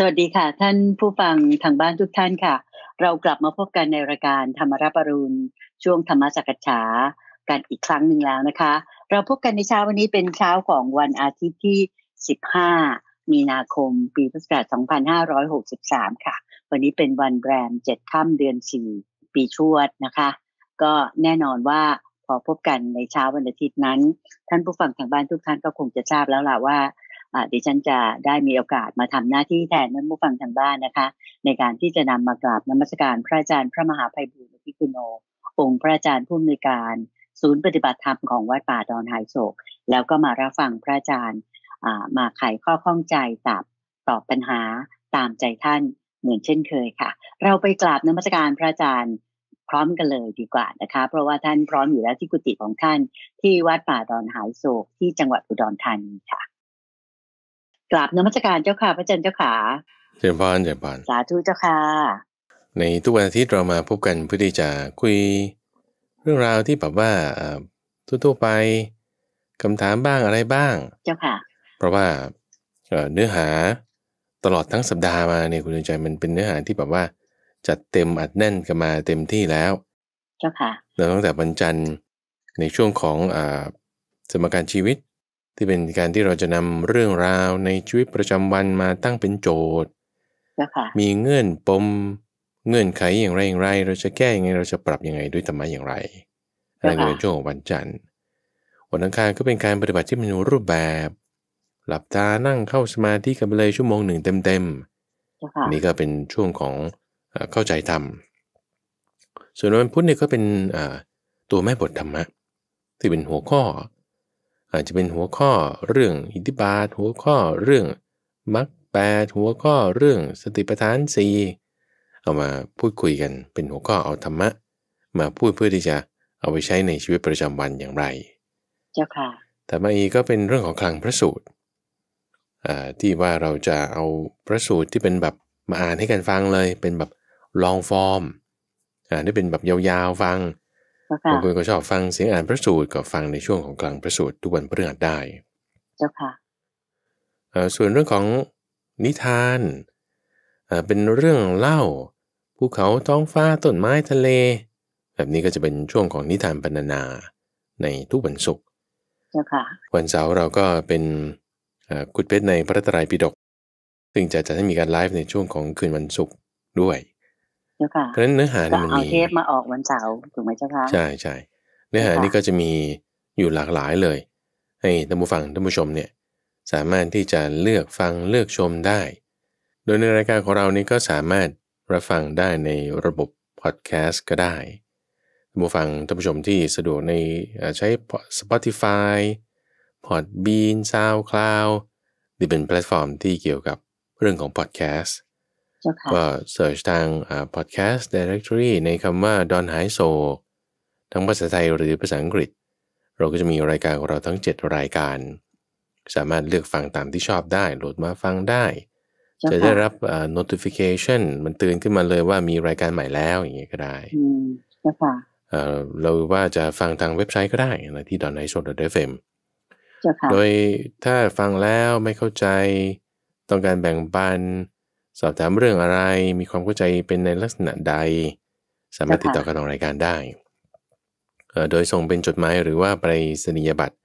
สวัสดีค่ะท่านผู้ฟังทางบ้านทุกท่านค่ะ เรากลับมาพบกันในรายการธรรมรัปรุณ ช่วงธรรมสักฉากันอีกครั้งหนึ่งแล้วนะคะ เราพบกันในเช้าวันนี้เป็นเช้าของวันอาทิตย์ที่ 15 มีนาคม ปีพุทธศักราช2563 ค่ะ วันนี้เป็นวันแรม7ค่ำเดือน 4 ปีชวดนะคะ ก็แน่นอนว่าพอพบกันในเช้าวันอาทิตย์นั้น ท่านผู้ฟังทางบ้านทุกท่านก็คงจะทราบแล้วล่ะว่าดิฉันจะได้มีโอกาสมาทำหน้าที่แทนท่านผู้ฟังทางบ้านนะคะ ในการที่จะนำมากราบนมัสการพระอาจารย์ พระมหาภัยบูลอภิคุโนองค์พระอาจารย์ผู้อำนวยการ ศูนย์ปฏิบัติธรรมของวัดป่าดอนไฮโศก แล้วก็มารับฟังพระอาจารย์มาไขข้อข้องใจตับตอบปัญหาตามใจท่านเหมือนเช่นเคยค่ะ เราไปกราบนมัสการพระอาจารย์พร้อมกันเลยดีกว่านะคะ เพราะว่าท่านพร้อมอยู่แล้วที่กุฏิของท่านที่วัดป่าดอนหายโศก ที่จังหวัดอุดรธานีค่ะกราบนมัสการเจ้าค่ะพระเจนเจ้าขาเจริญพรเจริญพรสาธุเจ้าค่ะในทุกวันอาทิตย์เรามาพบกันเพื่อที่จะคุยเรื่องราวที่แบบว่าทั่วๆไปคำถามบ้างอะไรบ้างเจ้าค่ะเพราะว่าเนื้อหาตลอดทั้งสัปดาห์มาเนี่ยคุณดวงใจมันเป็นเนื้อหาที่แบบว่าจัดเต็มอัดแน่นกันมาเต็มที่แล้วเจ้าค่ะเราตั้งแต่วันจันทร์ในช่วงของอสมการชีวิตที่เป็นการที่เราจะนำเรื่องราวในชีวิตประจำวันมาตั้งเป็นโจทย์ มีเงื่อนปม เงื่อนไขอย่างไรอย่างไร เราจะแก้ยังไง เราจะปรับยังไงด้วยธรรมะอย่างไรใะเป็นช่วงของวันจันทร์วันอังคารก็เป็นการปฏิบัติที่มีรูปแบบ หลับตานั่งเข้าสมาธิกันไปเลยชั่วโมงหนึ่งเต็มๆนี่ก็เป็นช่วงของเข้าใจธรรม ส่วนวันพุธเนี่ยก็เป็นตัวแม่บทธรรมะที่เป็นหัวข้ออาจจะเป็นหัวข้อเรื่องอิทธิบาทหัวข้อเรื่องมรรคแปดหัวข้อเรื่องสติปัฏฐานสี่เอามาพูดคุยกัน เป็นหัวข้อเอาธรรมะมาพูดเพื่อที่จะเอาไปใช้ในชีวิตประจำวันอย่างไรเจ้าค่ะธรรมะอีกก็เป็นเรื่องของคลังพระสูตรที่ว่าเราจะเอาพระสูตรที่เป็นแบบมาอ่านให้กันฟังเลย เป็นแบบลองฟอร์มอ่านได้เป็นแบบยาวๆฟังบางคนก็ชอบฟังเสียงอ่านพระสูตรก็ฟังในช่วงของกลางพระสูตรทุกวันพฤหัสได้ เจ้าค่ะส่วนเรื่องของนิทานเป็นเรื่องเล่าภูเขาท้องฟ้าต้นไม้ทะเล แบบนี้ก็จะเป็นช่วงของนิทานบรรณนาในทุกวันศุกร์วันเสาร์เราก็เป็นกุดเพชรในพระตรัยปิฎกซึ่งจะจะให้มีการไลฟ์ในช่วงของคืนวันศุกร์ด้วยเจ้าค่ะเพราะฉะนั้นเนื้อหานี่มันมีเอาเทปมาออกวันเสาร์ถูกไหมเจ้าค่ะใช่ใช่ เนื้อหานี่ก็จะมีอยู่หลากหลายเลย ให้ท่านผู้ฟังท่านผู้ชมเนี่ยสามารถที่จะเลือกฟังเลือกชมได้ โดยในรายการของเรานี้ก็สามารถรับฟังได้ในระบบพอดแคสต์ก็ได้ท่านผู้ฟังท่านผู้ชมที่สะดวกในใช้ Spotify Podbean SoundCloud ที่เป็นแพลตฟอร์มที่เกี่ยวกับเรื่องของพอดแคสต์ก็เสิร์ชทางพอดแคสต์ดเร e ทอรี่ในคำว่าดอนหายโศกทั้งภาษาไทย หรือภาษาอังกฤษ เราก็จะมีรายการของเราทั้ง 7 รายการ สามารถเลือกฟังตามที่ชอบได้โหลดมาฟังได้ จะได้รับ notification มันตื่นขึ้นมาเลยว่ามีรายการใหม่แล้วอย่างเงี้ยก็ได้เราว่าจะฟังทางเว็บไซต์ก็ได้นะที่ดอนไนโซดเดฟเฟมโดยถ้าฟังแล้วไม่เข้าใจต้องการแบ่งปันสอบถามเรื่องอะไรมีความเข้าใจเป็นในลักษณะใด สามารถติดต่อกับทางรายการได้ โดยส่งเป็นจดหมายหรือว่าไปสนียบัตร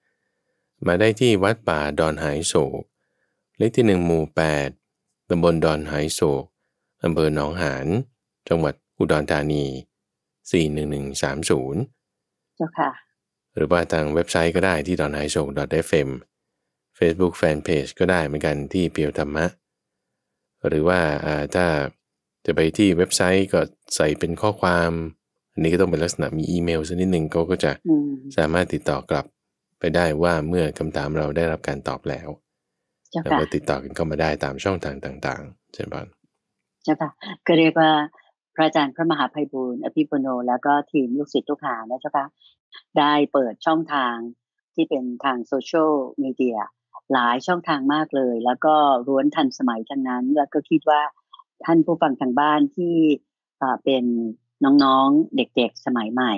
มาได้ที่วัดป่า ดอนหายโศกเลขที่หนึ่งหมู่แปดตำบลดอนหายโศกอำเภอหนองหานจังหวัดอุดรธานี 41130เจ้าค่ะหรือว่า ทางเว็บไซต์ก็ได้ที่ดอนหายโศก .fm Facebook Fanpage ก็ได้เหมือนกันที่เพียวธรรมะหรือว่าถ้าจะไปที่เว็บไซต์ก็ใส่เป็นข้อความ อันนี้ก็ต้องเป็นลักษณะมีอีเมลสักนิดหนึ่งเขาก็จะสามารถติดต่อกลับไปได้ว่าเมื่อคำถามเราได้รับการตอบแล้วแล้วก็ติดต่อกันเข้ามาได้ตามช่องทางต่างๆเช่นกอนใจ้าค่ะก็เรียกว่า พระอาจารย์พระมหาภัยบูรณ์อภิปุโน แล้วก็ทีมลูกศิษย์ลูกหานะเจ้าคะได้เปิดช่องทางที่เป็นทางโซเชียลมีเดียหลายช่องทางมากเลย แล้วก็ร้วนทันสมัยทั้งนั้น แล้วก็คิดว่า ท่านผู้ฟังทางบ้านที่เป็นน้องๆเด็ก ๆสมัยใหม่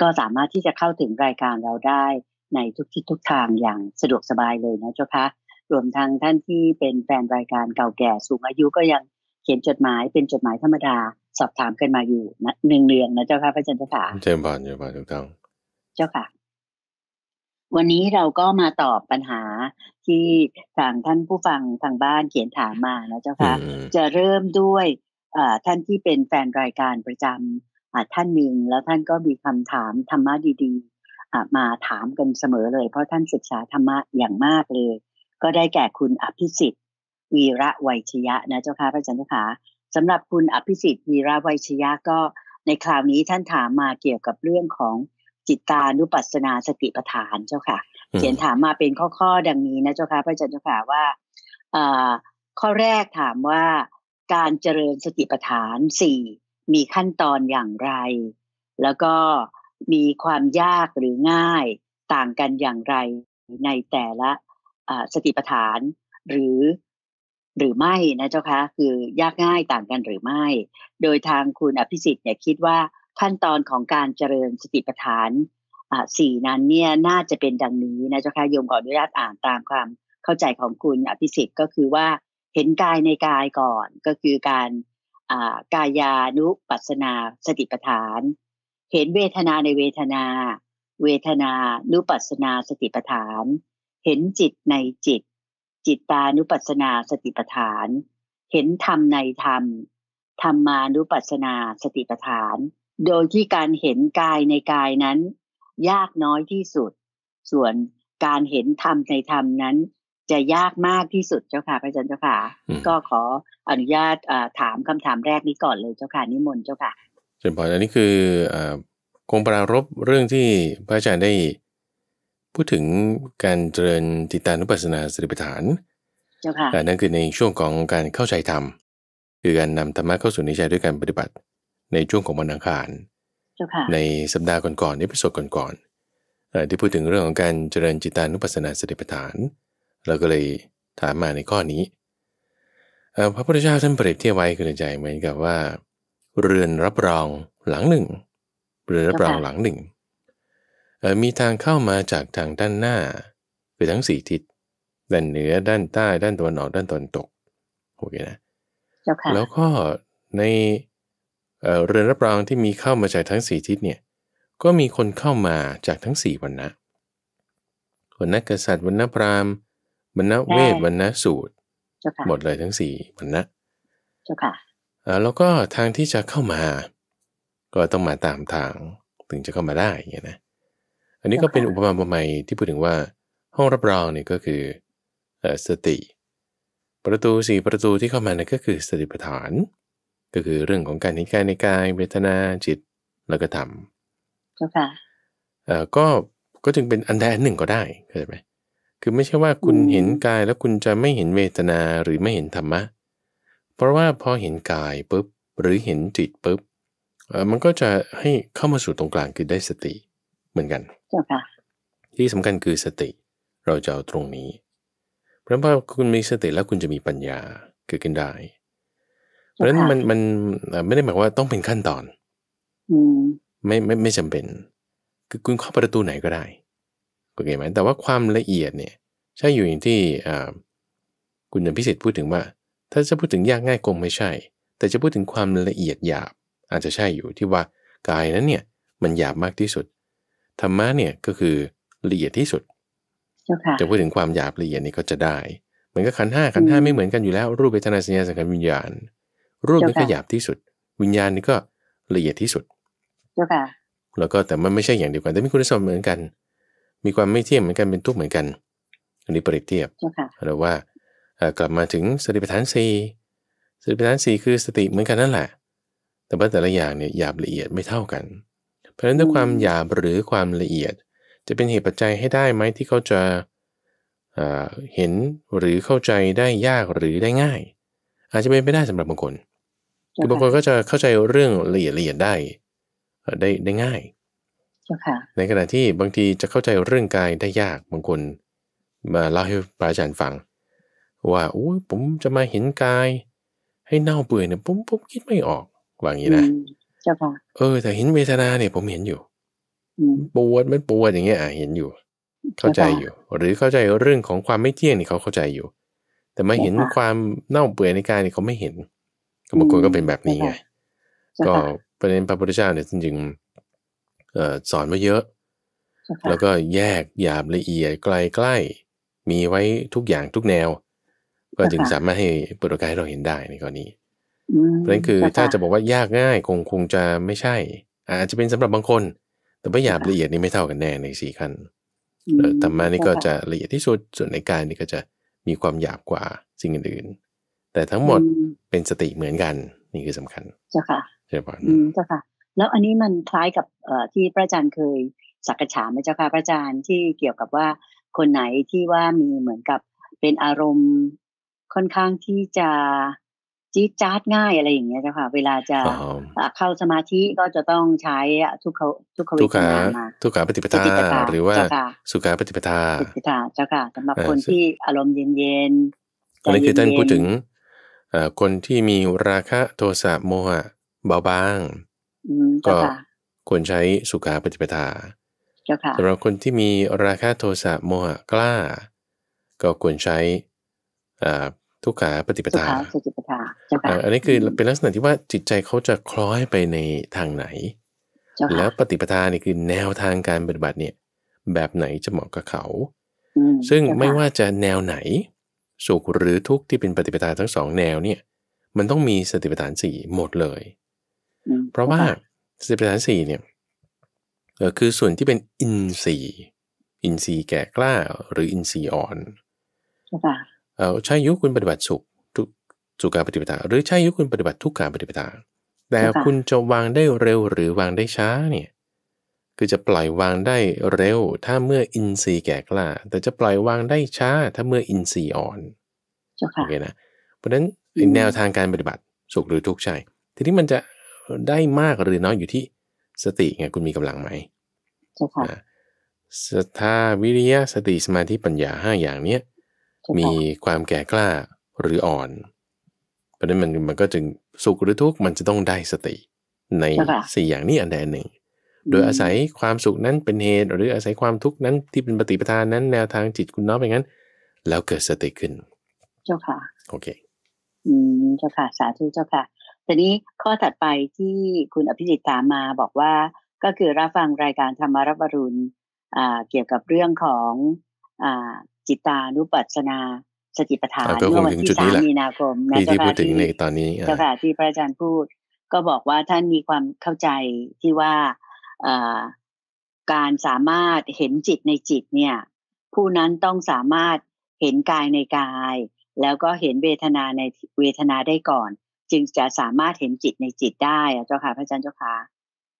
ก็สามารถที่จะเข้าถึงรายการเราได้ในทุกทิศทุกทางอย่างสะดวกสบายเลยนะเจ้าคะรวมทั้งท่านที่เป็นแฟนรายการเก่าแก่สูงอายุ ก็ยังเขียนจดหมาย เป็นจดหมายธรรมดาสอบถามกันมาอยู่นะเรืองนะเจ้าค่ะพระจ้นค่ะเจ้าบ่านเจ้าบ่านทุกท้งเจ้าค่ะวันนี้เราก็มาตอบปัญหาที่ทางท่านผู้ฟังทางบ้านเขียนถามมานะเจ้าค่ะจะเริ่มด้วยท่านที่เป็นแฟนรายการประจำท่านหนึ่งแล้วท่านก็มีคำถามธรรมะดีๆมาถามกันเสมอเลย เพราะท่านศึกษาธรรมะอย่างมากเลย ก็ได้แก่คุณอภิสิทธิ์วีระไวยชยะนะเจ้าค่ะพระจัจทร์ค่ะสำหรับคุณอภิสิทธิ์วีระไวยชยะก็ในคราวนี้ท่านถามมาเกี่ยวกับเรื่องของจิตตานุปัสสนาสติปัฏฐานเจ้าค่ะเขียนถามมาเป็นข้อๆดังนี้นะเจ้าค่ะพระอาจารย์เจ้าค่ะว่าข้อแรกถามว่าการเจริญสติปัฏฐานสี่มีขั้นตอนอย่างไร แล้วก็มีความยากหรือง่ายต่างกันอย่างไร ในแต่ละสติปัฏฐานหรือ หรือไม่นะเจ้าคะคือยากง่ายต่างกันหรือไม่ โดยทางคุณอภิสิทธิ์เนี่ยคิดว่าขั้นตอนของการเจริญสติปัฏฐานสี่นั้นเนี่ยน่าจะเป็นดังนี้นะเจ้าค่ะโยมขออนุญาตอ่านตามความเข้าใจของคุณอภิสิทธิ์ก็คือว่าเห็นกายในกายก่อนก็คือการกายานุปัสนาสติปัฏฐาน เห็นเวทนาในเวทนา เวทนานุปัสนาสติปัฏฐาน เห็นจิตในจิต จิตตานุปัสนาสติปัฏฐาน เห็นธรรมในธรรมธรรมานุปัสนาสติปัฏฐานโดยที่การเห็นกายในกายนั้น ยากน้อยที่สุด ส่วนการเห็นธรรมในธรรมนั้น จะยากมากที่สุดเจ้าค่ะพระอาจารย์เจ้าค่ะ ก็ขออนุญาตถามคำถามแรกนี้ก่อนเลยเจ้าค่ะนิมนต์เจ้าค่ะจนพออันนี้คือคงปรารบเรื่องที่พระอาจารย์ได้พูดถึงการเจริญติตานุปัสสนาสติปัฏฐาน นั่นคือในช่วงของการเข้าใจธรรมคือการนำธรรมะเข้าสู่นิจใจด้วยการปฏิบัติในช่วงของวันอังคารในสัปดาห์ก่อนๆในพิสดก่อนๆที่พูดถึงเรื่องของการเจริญจิตานุปัสสนาสติปัฏฐาน เราก็เลยถามมาในข้อนี้ พระพุทธเจ้าท่านเปรียบเทียบไว้คือใจเหมือนกับว่า เรือนรับรองหลังหนึ่งเรือนรับรองหลังหนึ่ง มีทางเข้ามาจากทางด้านหน้าไปทั้งสี่ทิศด้านเหนือด้านใต้ ด้านตะวันออก ด้านตะวันตกโอเคนะแล้วก็ในเรือนรับรองที่มีเข้ามาจากทั้งส่ทิศเนี่ยก็มีคนเข้ามาจากทั้งสี่วันนะวันนักษัตริย์วันนะพราหมณ์วันนะเวทวันนะสูตร หมดเลยทั้งสี่วันนะแล้วก็ทางที่จะเข้ามาก็ต้องมาตามทางถึงจะเข้ามาได้เงี้ยนะอันนี้ก็เป็นอุปมาอุปไมยที่พูดถึงว่าห้องรับรองเนี่ยก็คือสติ ประตูสี่ประตูที่เข้ามาเนี่ยก็คือสติปัฏฐานก็คือเรื่องของการเห็นกายในกาย เวทนาจิตแล้วก็ธรรมค่ะอ่ก็ก็จึงเป็นอันใดอันหนึ่งก็ได้เข้าใจไหมคือไม่ใช่ว่าคุณเห็นกายแล้วคุณจะไม่เห็นเวทนาหรือไม่เห็นธรรมะเพราะว่าพอเห็นกายปุ๊บหรือเห็นจิตปุ๊บมันก็จะให้เข้ามาสู่ตรงกลางคือได้สติเหมือนกัน ที่สำคัญคือสติเราจะเอาตรงนี้ เพราะว่าคุณมีสติแล้วคุณจะมีปัญญาเกิดขึ้นได้เพราะฉะนั้นมันมันไม่ได้หมายว่าต้องเป็นขั้นตอนไม่ไม่ไม่จำเป็น คือคุณเข้าประตูไหนก็ได้โอเคไหมแต่ว่าความละเอียดเนี่ยใช่อยู่อย่างที่คุณนพิเิษพูดถึงว่า ถ้าจะพูดถึงยากง่ายคงไม่ใช่ แต่จะพูดถึงความละเอียดหยาบ อาจจะใช่อยู่ที่ว่ากายนั้นเนี่ย มันหยาบมากที่สุดธรรมะเนี่ยก็คือละเอียดที่สุดจะพูดถึงความหยาบละเอียดนี่ก็จะได้เหมือนกับขันห้าขันห้าไม่เหมือนกันอยู่แล้วรูปเวทนาสัญญาสังขารวิญญาณรูปนี่ก็หยาบที่สุด วิญญาณนี่ก็ละเอียดที่สุดเจ้าค่ะแล้วก็แต่มันไม่ใช่อย่างเดียวกันแต่มีคุณสมบัติเหมือนกัน มีความไม่เที่ยงเหมือนกันเป็นทุกข์เหมือนกันอันนี้เปรียบเทียบเราว่ากลับมาถึงสติปัฏฐานสี่สติปัฏฐานสี่คือสติเหมือนกันนั่นแหละ แต่ว่าแต่ละอย่างเนี่ยหยาบละเอียดไม่เท่ากัน เพราะฉะนั้นด้วยความหยาบหรือความละเอียด จะเป็นเหตุปัจจัยให้ได้ไหมที่เขาจะเห็นหรือเข้าใจได้ยากหรือได้ง่าย อาจจะเป็นไปได้สำหรับบางคนคือบางคนก็จะเข้าใจเรื่องละเอียดละเอียดได้ได้ได้ง่ายในขณะที่บางทีจะเข้าใจเรื่องกายได้ยากบางคนมาเล่าให้พระอาจารย์ฟัง ว่าโอ้ผมจะมาเห็นกาย ให้เน่าเปื่อยเนี่ยผมผมคิดไม่ออกว่างนี้นะเออแต่เห็นเวทนาเนี่ยผมเห็นอยู่ปวดมันปวดอย่างเงี้ยอ่ะเห็นอยู่ เข้าใจอยู่ หรือเข้าใจเรื่องของความไม่เที่ยงนี่เขาเข้าใจอยู่ แต่มาเห็นความเน่าเปื่อยในกายนี่เขาไม่เห็นบางคนก็เป็นแบบนี้ไง ก็ประเด็นพระพุทธเจ้าเนี่ยจริงๆสอนมาเยอะ แล้วก็แยกหยาบละเอียดไกลใกล้ มีไว้ทุกอย่างทุกแนว ก็จึงสามารถให้ปุถุกายเราเห็นได้ในกรณีเพราะนั้นคือถ้าจะบอกว่ายากง่ายคงคงจะไม่ใช่ อาจจะเป็นสำหรับบางคน แต่ว่าหยาบละเอียดนี่ไม่เท่ากันแน่ในสี่ขั้นธรรมะนี่ก็จะละเอียดที่สุดส่วนในกายนี่ก็จะมีความหยาบกว่าสิ่งอื่น ๆแต่ทั้งหมดเป็นสติเหมือนกัน นี่คือสำคัญเจ้าค่ะเจ้าค่ะเจ้าค่ะ แล้วอันนี้มันคล้ายกับเอ่อที่พระอาจารย์เคยสักฉาไหมเจ้าค่ะพระอาจารย์ที่เกี่ยวกับว่าคนไหนที่ว่ามีเหมือนกับเป็นอารมณ์ค่อนข้างที่จะจี๊ดจ๊าดง่ายอะไรอย่างเงี้ยเจ้าค่ะเวลาจะเข้าสมาธิก็จะต้องใช้ทุกขทุกขเวทนามาทุกขาปฏิปทาหรือว่า สุขาปฏิปทาปฏิปทาเจ้าค่ะสำหรับคนที่อารมณ์เย็นนอันนี้คือท่านพูดถึงคนที่มีราคะโทสะโมหะเบาบาง ก็ควรใช้สุขาปฏิปทาสำหรับคนที่มีราคะโทสะโมหะกล้า ก็ควรใช้ทุกขาปฏิปทาอันนี้คือเป็นลักษณะที่ว่าจิตใจเขาจะคล้อยไปในทางไหน แล้วปฏิปทานี่คือแนวทางการปฏิบัติเนี่ยแบบไหนจะเหมาะกับเขาซึ่งไม่ว่าจะแนวไหนสุขหรือ ทุกข์ที่เป็นปฏิปทาทั้งสองแนวเนี่ยมันต้องมีสติปัฏฐานสี่หมดเลย เพราะว่าสติปัฏฐานสี่เนี่ยคือส่วนที่เป็นอินทรีย์ อินทรีย์แก่กล้าหรืออินทรีย์อ่อนใช่ยุคคุณปฏิบัติสุขทุกสุขาปฏิปทาหรือใช่ยุคคุณปฏิบัติทุกการปฏิปทาแต่คุณจะวางได้เร็วหรือวางได้ช้าเนี่ยคือจะปล่อยวางได้เร็ว ถ้าเมื่ออินทรีย์แก่กล้า แต่จะปล่อยวางได้ช้าถ้าเมื่ออินทรีย์อ่อนโอเคนะเพราะฉะนั้นแนวทางการปฏิบัติสุขหรือทุกข์ใช่ ทีนี้มันจะได้มากหรือน้อยอยู่ที่สติไงคุณมีกำลังไหมศสัทธาวิริยะสติสมาธิปัญญาห้าอย่างเนี้ยมีความแก่กล้าหรืออ่อน เพราะนั้นมันมันก็จึงสุขหรือทุกข์มันจะต้องได้สติในสี่อย่างนี้อันใดอันหนึ่งโดยอาศัยความสุขนั้นเป็นเหตุ หรืออาศัยความทุกข์นั้นที่เป็นปฏิปทานนั้น แนวทางจิตคุณน้อมไปงั้นแล้วเกิดสติขึ้น เจ้าค่ะโอเคอืมเจ้าค่ะ สาธุเจ้าค่ะทตนี้ข้อถัดไปที่คุณอภิจิตตามมาบอกว่า ก็คือรับฟังรายการธรรมรับรุณเกี่ยวกับเรื่องของอจิตานุปัสสนาสติปัฏฐานเมื่อวันที่สามมีนาคมนะเจ้าค่ะที่ตอนนี้เจ้าค่ะที่พระอาจารย์พูด ก็บอกว่าท่านมีความเข้าใจที่ว่าการสามารถเห็นจิตในจิตเนี่ย ผู้นั้นต้องสามารถเห็นกายในกาย แล้วก็เห็นเวทนาในเวทนาได้ก่อน จึงจะสามารถเห็นจิตในจิตได้เจ้าค่ะพระอาจารย์เจ้าค่ะ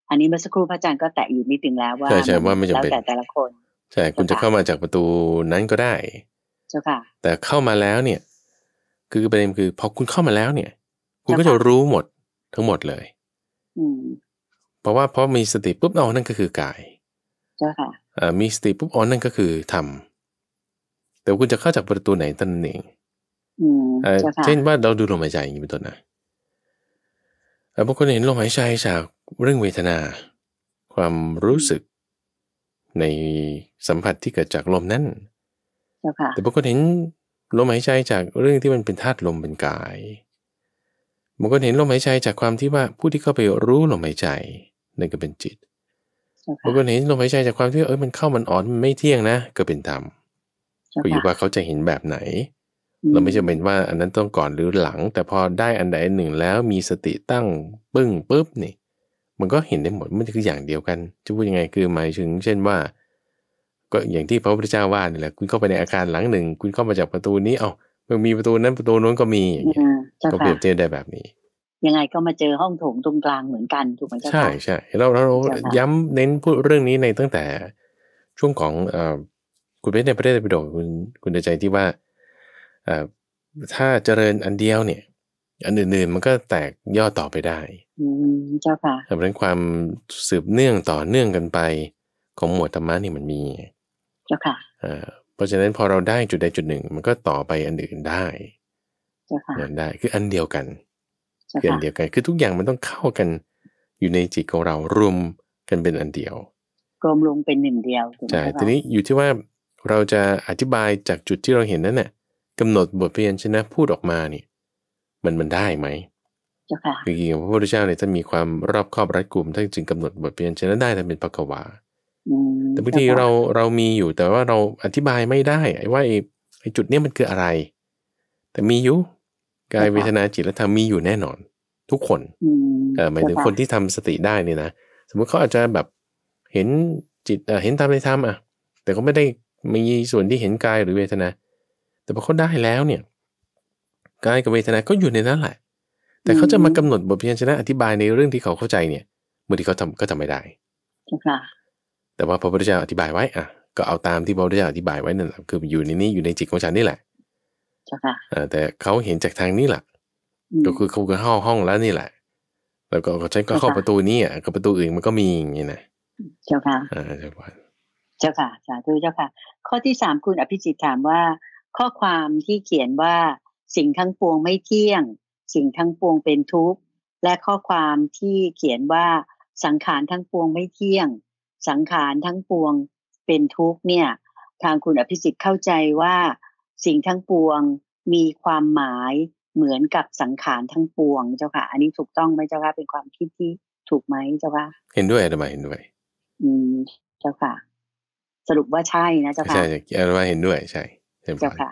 อันนี้เมื่อสักครู่พระอาจารย์ก็แตะอยู่นิดนึงแล้วว่าใช่ใช่ว่าไม่จำเป็นแล้วแต่แต่ละคน ใช่คุณจะเข้ามาจากประตูนั้นก็ได้ เจ้าค่ะแต่เข้ามาแล้วเนี่ย คือประเด็นคือพอคุณเข้ามาแล้วเนี่ย คุณก็จะรู้หมดทั้งหมดเลย อืเพราะว่าพอมีสติปุ๊บอ๋อนั่นก็คือกายค่ะมีสติปุ๊บอ๋อนั่นก็คือธรรม แต่คุณจะเข้าจากประตูไหนตั้นเองเช่นว่าเราดูลมหายใจอย่างนี้เป็นต้นนะบางคนเห็นลมหายใจจากเรื่องเวทนา ความรู้สึกในสัมผัสที่เกิดจากลมนั้นแต่บางคนเห็นลมหายใจจากเรื่องที่มันเป็นธาตุลมเป็นกายบางคนเห็นลมหายใจจากความที่ว่าผู้ที่เข้าไปรู้ลมหายใจนั่นก็เป็นจิตบางคนเห็นลมหายใจจากความที่เออมันเข้า มันอ่อนมันไม่เที่ยงนะ ก็เป็นธรรมก็อยู่ว่าเขาจะเห็นแบบไหน เราไม่จำเป็นว่าอันนั้นต้องก่อนหรือหลัง แต่พอได้อันใดหนึ่งแล้วมีสติตั้งปึ้งปุ๊บนี่ มันก็เห็นได้หมด มันคืออย่างเดียวกัน จะพูดยังไงคือหมายถึง เช่นว่า ก็อย่างที่พระพุทธเจ้าว่านี่แหละ คุณเข้าไปในอาคารหลังหนึ่ง คุณเข้ามาจากประตูนี้ เอ้า มันมีประตูนั้นประตูนู้นก็มีอย่างเงี้ยก็เปรียบเทียบได้แบบนี้ยังไงก็มาเจอห้องโถงตรงกลางเหมือนกันถูกไหมใช่ใช่เราเราย้ำเน้นพูดเรื่องนี้ในตั้งแต่ช่วงของอคุณเพชรในประเทศไปิโดคุณคุณใจที่ว่าถ้าเจริญอันเดียวเนี่ย อันอื่นๆมันก็แตกย่อต่อไปได้อืมเจ้าค่ะสำหนั้นความสืบเนื่องต่อเนื่องกันไปของหมวดธรรมะนี่มันมี เจ้าค่ะอ่าเพราะฉะนั้นพอเราได้จุดใดจุดหนึ่ง มันก็ต่อไปอันอื่นได้เจ้าค่ะได้ คืออันเดียวกันเย่นเดียวกันคือทุกอย่างมันต้องเข้ากันอยู่ในจิตของเรารวมกันเป็นอันเดียวรวมลงเป็นหนึ่งเดียวใช่ ทีนี้อยู่ที่ว่าเราจะอธิบายจากจุดที่เราเห็นนั่นน่ะกำหนดบทเพียนชนะพูดออกมาเนี่ยมันมันได้ไหมเจ้าค่ะคือจริงๆพระพุทธเจ้าเนี่ยท่านมีความรอบครอบรัดกลุ่มท่านจึงกำหนดบทเพียนชนะได้ท่านเป็นปักวาแต่บางทีเราเรามีอยู่แต่ว่าเราอธิบายไม่ได้ ไอ้ว่าไอ้จุดเนี้ยมันคืออะไร แต่มีอยู่กาย เวทนาจิตและธรรมมีอยู่แน่นอน ทุกคนเออหมายถึงคนที่ทำสติได้เนี่ยนะสมมติเขาอาจจะแบบเห็นจิตเห็นธรรมในธรรมอ่ะ แต่เขาไม่ได้มีส่วนที่เห็นกายหรือเวทนาแต่พอเขาได้แล้วเนี่ยกายกับเวทนาก็อยู่ในนั้นแหละแต่เขาจะมากำหนดบทพิจารณาอธิบายในเรื่องที่เขาเข้าใจเนี่ยบางทีเขาทำก็ทำไม่ได้แต่ว่าพระพุทธเจ้าอธิบายไว้อ่ะ ก็เอาตามที่พระพุทธเจ้าอธิบายไว้นั่นแหละคืออยู่ในนี้อยู่ในจิตของฉันนี่แหละแต่เขาเห็นจากทางนี้แหละก็คือเขาก็เข้าห้องแล้วนี่แหละแล้วก็ฉันก็เข้าประตูนี้อ่ะกับประตูอื่นมันก็มีอย่างนี้นะเจ้าค่ะเจ้าค่ะเจ้าค่ะสาธุเจ้าค่ะ ข้อที่สามคุณอภิจิตถามว่า ข้อความที่เขียนว่า สิ่งทั้งปวงไม่เที่ยง สิ่งทั้งปวงเป็นทุกข์และข้อความที่เขียนว่าสังขารทั้งปวงไม่เที่ยง สังขารทั้งปวงเป็นทุกข์เนี่ย ทางคุณอภิสิทธิ์เข้าใจว่าสิ่งทั้งปวงมีความหมายเหมือนกับสังขารทั้งปวงเจ้าค่ะ อันนี้ถูกต้องไหมเจ้าค่ะเป็นความคิดที่ถูกไหมเจ้าค่ะเห็นด้วยทำไมเห็นด้วยอืมเจ้าค่ะ สรุปว่าใช่นะเจ้าค่ะใช่อาว่าเห็นด้วยใช่ เจ้าค่ะ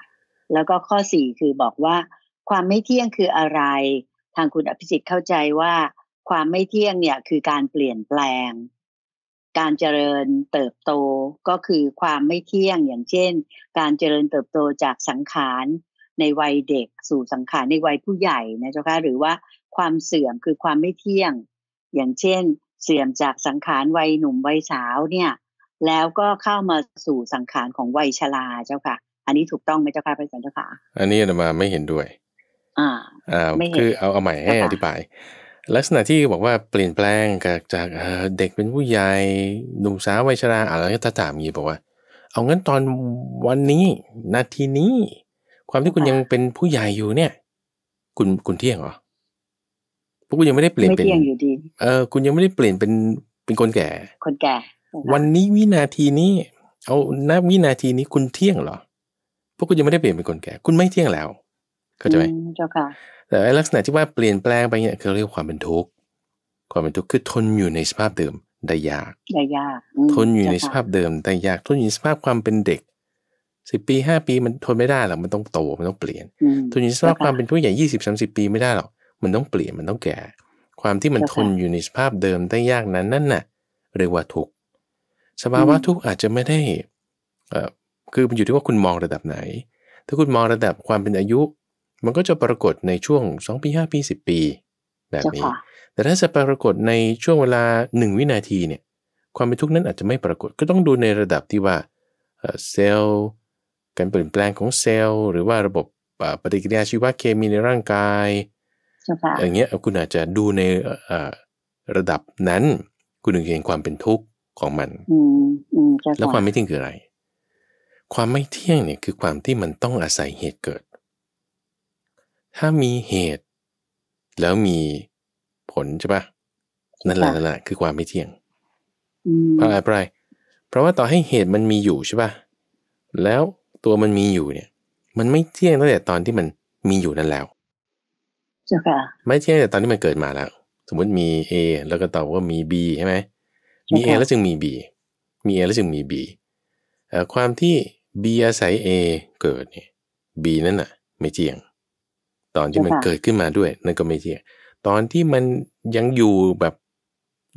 แล้วก็ข้อสี่คือบอกว่า ความไม่เที่ยงคืออะไร ทางคุณอภิสิทธิ์เข้าใจว่า ความไม่เที่ยงเนี่ยคือการเปลี่ยนแปลงการเจริญเติบโตก็คือความไม่เที่ยงอย่างเช่น การเจริญเติบโตจากสังขารในวัยเด็ก สู่สังขารในวัยผู้ใหญ่นะเจ้าค่ะหรือว่าความเสื่อมคือความไม่เที่ยง อย่างเช่น เสื่อมจากสังขารวัยหนุ่มวัยสาวเนี่ย แล้วก็เข้ามาสู่สังขารของวัยชราเจ้าค่ะ อันนี้ถูกต้องไหมเจ้าค่ะพระอาจารย์เจ้าค่ะ อันนี้อาตมาไม่เห็นด้วย อ่าอ่าคือเอาเอาใหม่ให้อธิบายลักษณะที่บอกว่าเปลี่ยนแปลงจากเด็กเป็นผู้ใหญ่หนุ่มสาววัยชรา อะไรก็ตา่ามนี้บอกว่า เอางั้นตอนวันนี้ นาทีนี้ ความที่คุณยังเป็นผู้ใหญ่อยู่เนี่ย คุณคุณเที่ยงเหรอ พวกคุณยังไม่ได้เปลี่ยนเป็นเออคุณยังไม่ได้เปลี่ยนเป็นเป็นคนแก่ คนแก่ วันนี้วินาทีนี้ เอานับวินาทีนี้คุณเที่ยงเหรอพวกคุณยังไม่ได้เปลี่ยนเป็นคนแก่ คุณไม่เที่ยงแล้ว เข้าใจไหมเจ้าค่ะแต่ลักษณะที่ว่าเปลี่ยนแปลงไปเนี่ยคือเรียกความเป็นทุกข์ความเป็นทุกข์คือทนอยู่ในสภาพเดิมได้ยากได้ยาก ทนอยู่ในสภาพเดิมได้ยาก ทนอยู่ในสภาพความเป็นเด็กสิบปีห้าปีมันทนไม่ได้หรอกมันต้องโตมันต้องเปลี่ยนทนอยู่ในสภาพความเป็นผู้ใหญ่ยี่สิบสามสิบปีไม่ได้หรอกมันต้องเปลี่ยนมันต้องแก่ ความที่มันทนอยู่ในสภาพเดิมได้ยากนั้นนั่นน่ะเรียกว่าทุกข์สภาวะทุกข์อาจจะไม่ได้เอ่อคือมันอยู่ที่ว่าคุณมองระดับไหน ถ้าคุณมองระดับความเป็นอายุมันก็จะปรากฏในช่วง2ปี5ปี10 ปีแบบนี้แต่ถ้าจะปรากฏในช่วงเวลา1วินาทีเนี่ย ความเป็นทุกข์นั้นอาจจะไม่ปรากฏ ก็ต้องดูในระดับที่ว่าเซลล์ การเปลี่ยนแปลงของเซลล์หรือว่าระบบปฏิกิริยาชีวเคมีในร่างกายอย่างเงี้ยคุณอาจจะดูในระดับนั้น คุณถึงเห็นความเป็นทุกข์ของมัน แล้วความไม่เที่ยงคืออะไร ความไม่เที่ยงเนี่ยคือความที่มันต้องอาศัยเหตุเกิดถ้ามีเหตุแล้วมีผลใช่ปะนั่นแหละนั่นแหละคือความไม่เที่ยงเพราะอะไรเพราะว่าต่อให้เหตุมันมีอยู่ใช่ปะแล้วตัวมันมีอยู่เนี่ย มันไม่เที่ยงตั้งแต่ตอนที่มันมีอยู่นั่นแล้วจ้าค่ะไม่เที่ยงแต่ตอนที่มันเกิดมาแล้ว สมมติมี A แล้วก็ตอบว่ามี B ใช่ไหมมี A แล้วจึงมี B มี A แล้วจึงมี B ความที่ B อาศัย A เกิดเนี่ย B นั่นน่ะ ไม่เที่ยงตอนที่มันเกิดขึ้นมาด้วยนั่นก็ไม่เที่ยงตอนที่มันยังอยู่แบบ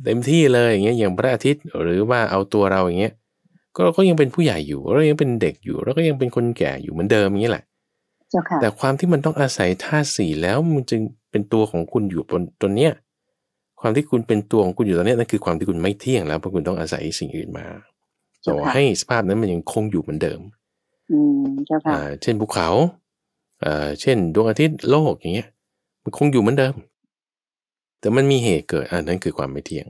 เต็มที่เลย อย่างเงี้ยอย่างพระอาทิตย์หรือว่าเอาตัวเราอย่างเงี้ยก็เราก็ยังเป็นผู้ใหญ่อยู่เรายังเป็นเด็กอยู่เราก็ยังเป็นคนแก่อยู่เหมือนเดิมอย่างนี้แหละแต่ความที่มันต้องอาศัยท่าสี่แล้วมันจึงเป็นตัวของคุณอยู่บนตัวเนี้ยความที่คุณเป็นตัวของคุณอยู่ตอนนี้นั่นคือความที่คุณไม่เที่ยงแล้วเพราะคุณต้องอาศัยสิ่งอื่นมาต่อให้สภาพนั้นมันยังคงอยู่เหมือนเดิมอ่า เช่นภูเขาเช่นดวงอาทิตย์โลก อย่างเงี้ย มันคงอยู่เหมือนเดิม แต่มันมีเหตุเกิดอันนั้นคือความไม่เที่ยง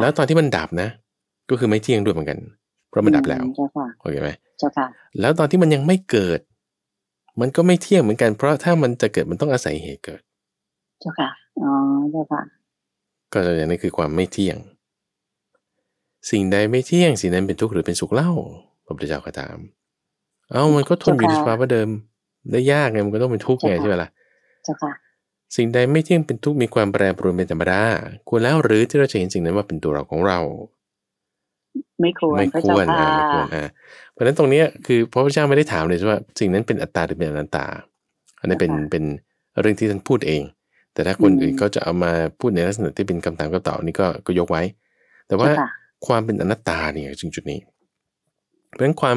แล้วตอนที่มันดับนะก็คือไม่เที่ยงด้วยเหมือนกัน เพราะมันดับแล้วโอเคไหมแล้วตอนที่มันยังไม่เกิด มันก็ไม่เที่ยงเหมือนกัน เพราะถ้ามันจะเกิดมันต้องอาศัยเหตุเกิดเจ้าค่ะอ๋อเจ้าค่ะก็อย่างนี้คือความไม่เที่ยง สิ่งใดไม่เที่ยงสิ่งนั้นเป็นทุกข์หรือเป็นสุขเล่าพระพุทธเจ้าก็ตาม เอ้ามันก็ทนอยู่ในสภาวะเดิมได้ยากไงมันก็ต้องเป็นทุกข์ไงใช่ไหมล่ะเจ้าค่ะสิ่งใดไม่เที่ยงเป็นทุกข์มีความแปรปรวนเป็นธรรมดาควรแล้วหรือที่เราจะเห็นสิ่งนั้นว่าเป็นตัวเราของเรา ไม่ควรไม่ควรนะไม่ควรนะเพราะฉะนั้นตรงนี้คือพระพุทธเจ้าไม่ได้ถามเลยว่าสิ่งนั้นเป็นอัตตาหรือเป็นอนัตตาอันนี้เป็นเป็นเรื่องที่ท่านพูดเอง แต่ถ้าคนอื่นก็จะเอามาพูดในลักษณะที่เป็นคำถามคำตอบนี่ก็ก็ยกไว้ แต่ว่าความเป็นอนัตตาเนี่ยจริงจุดนี้ เพราะฉะนั้นความ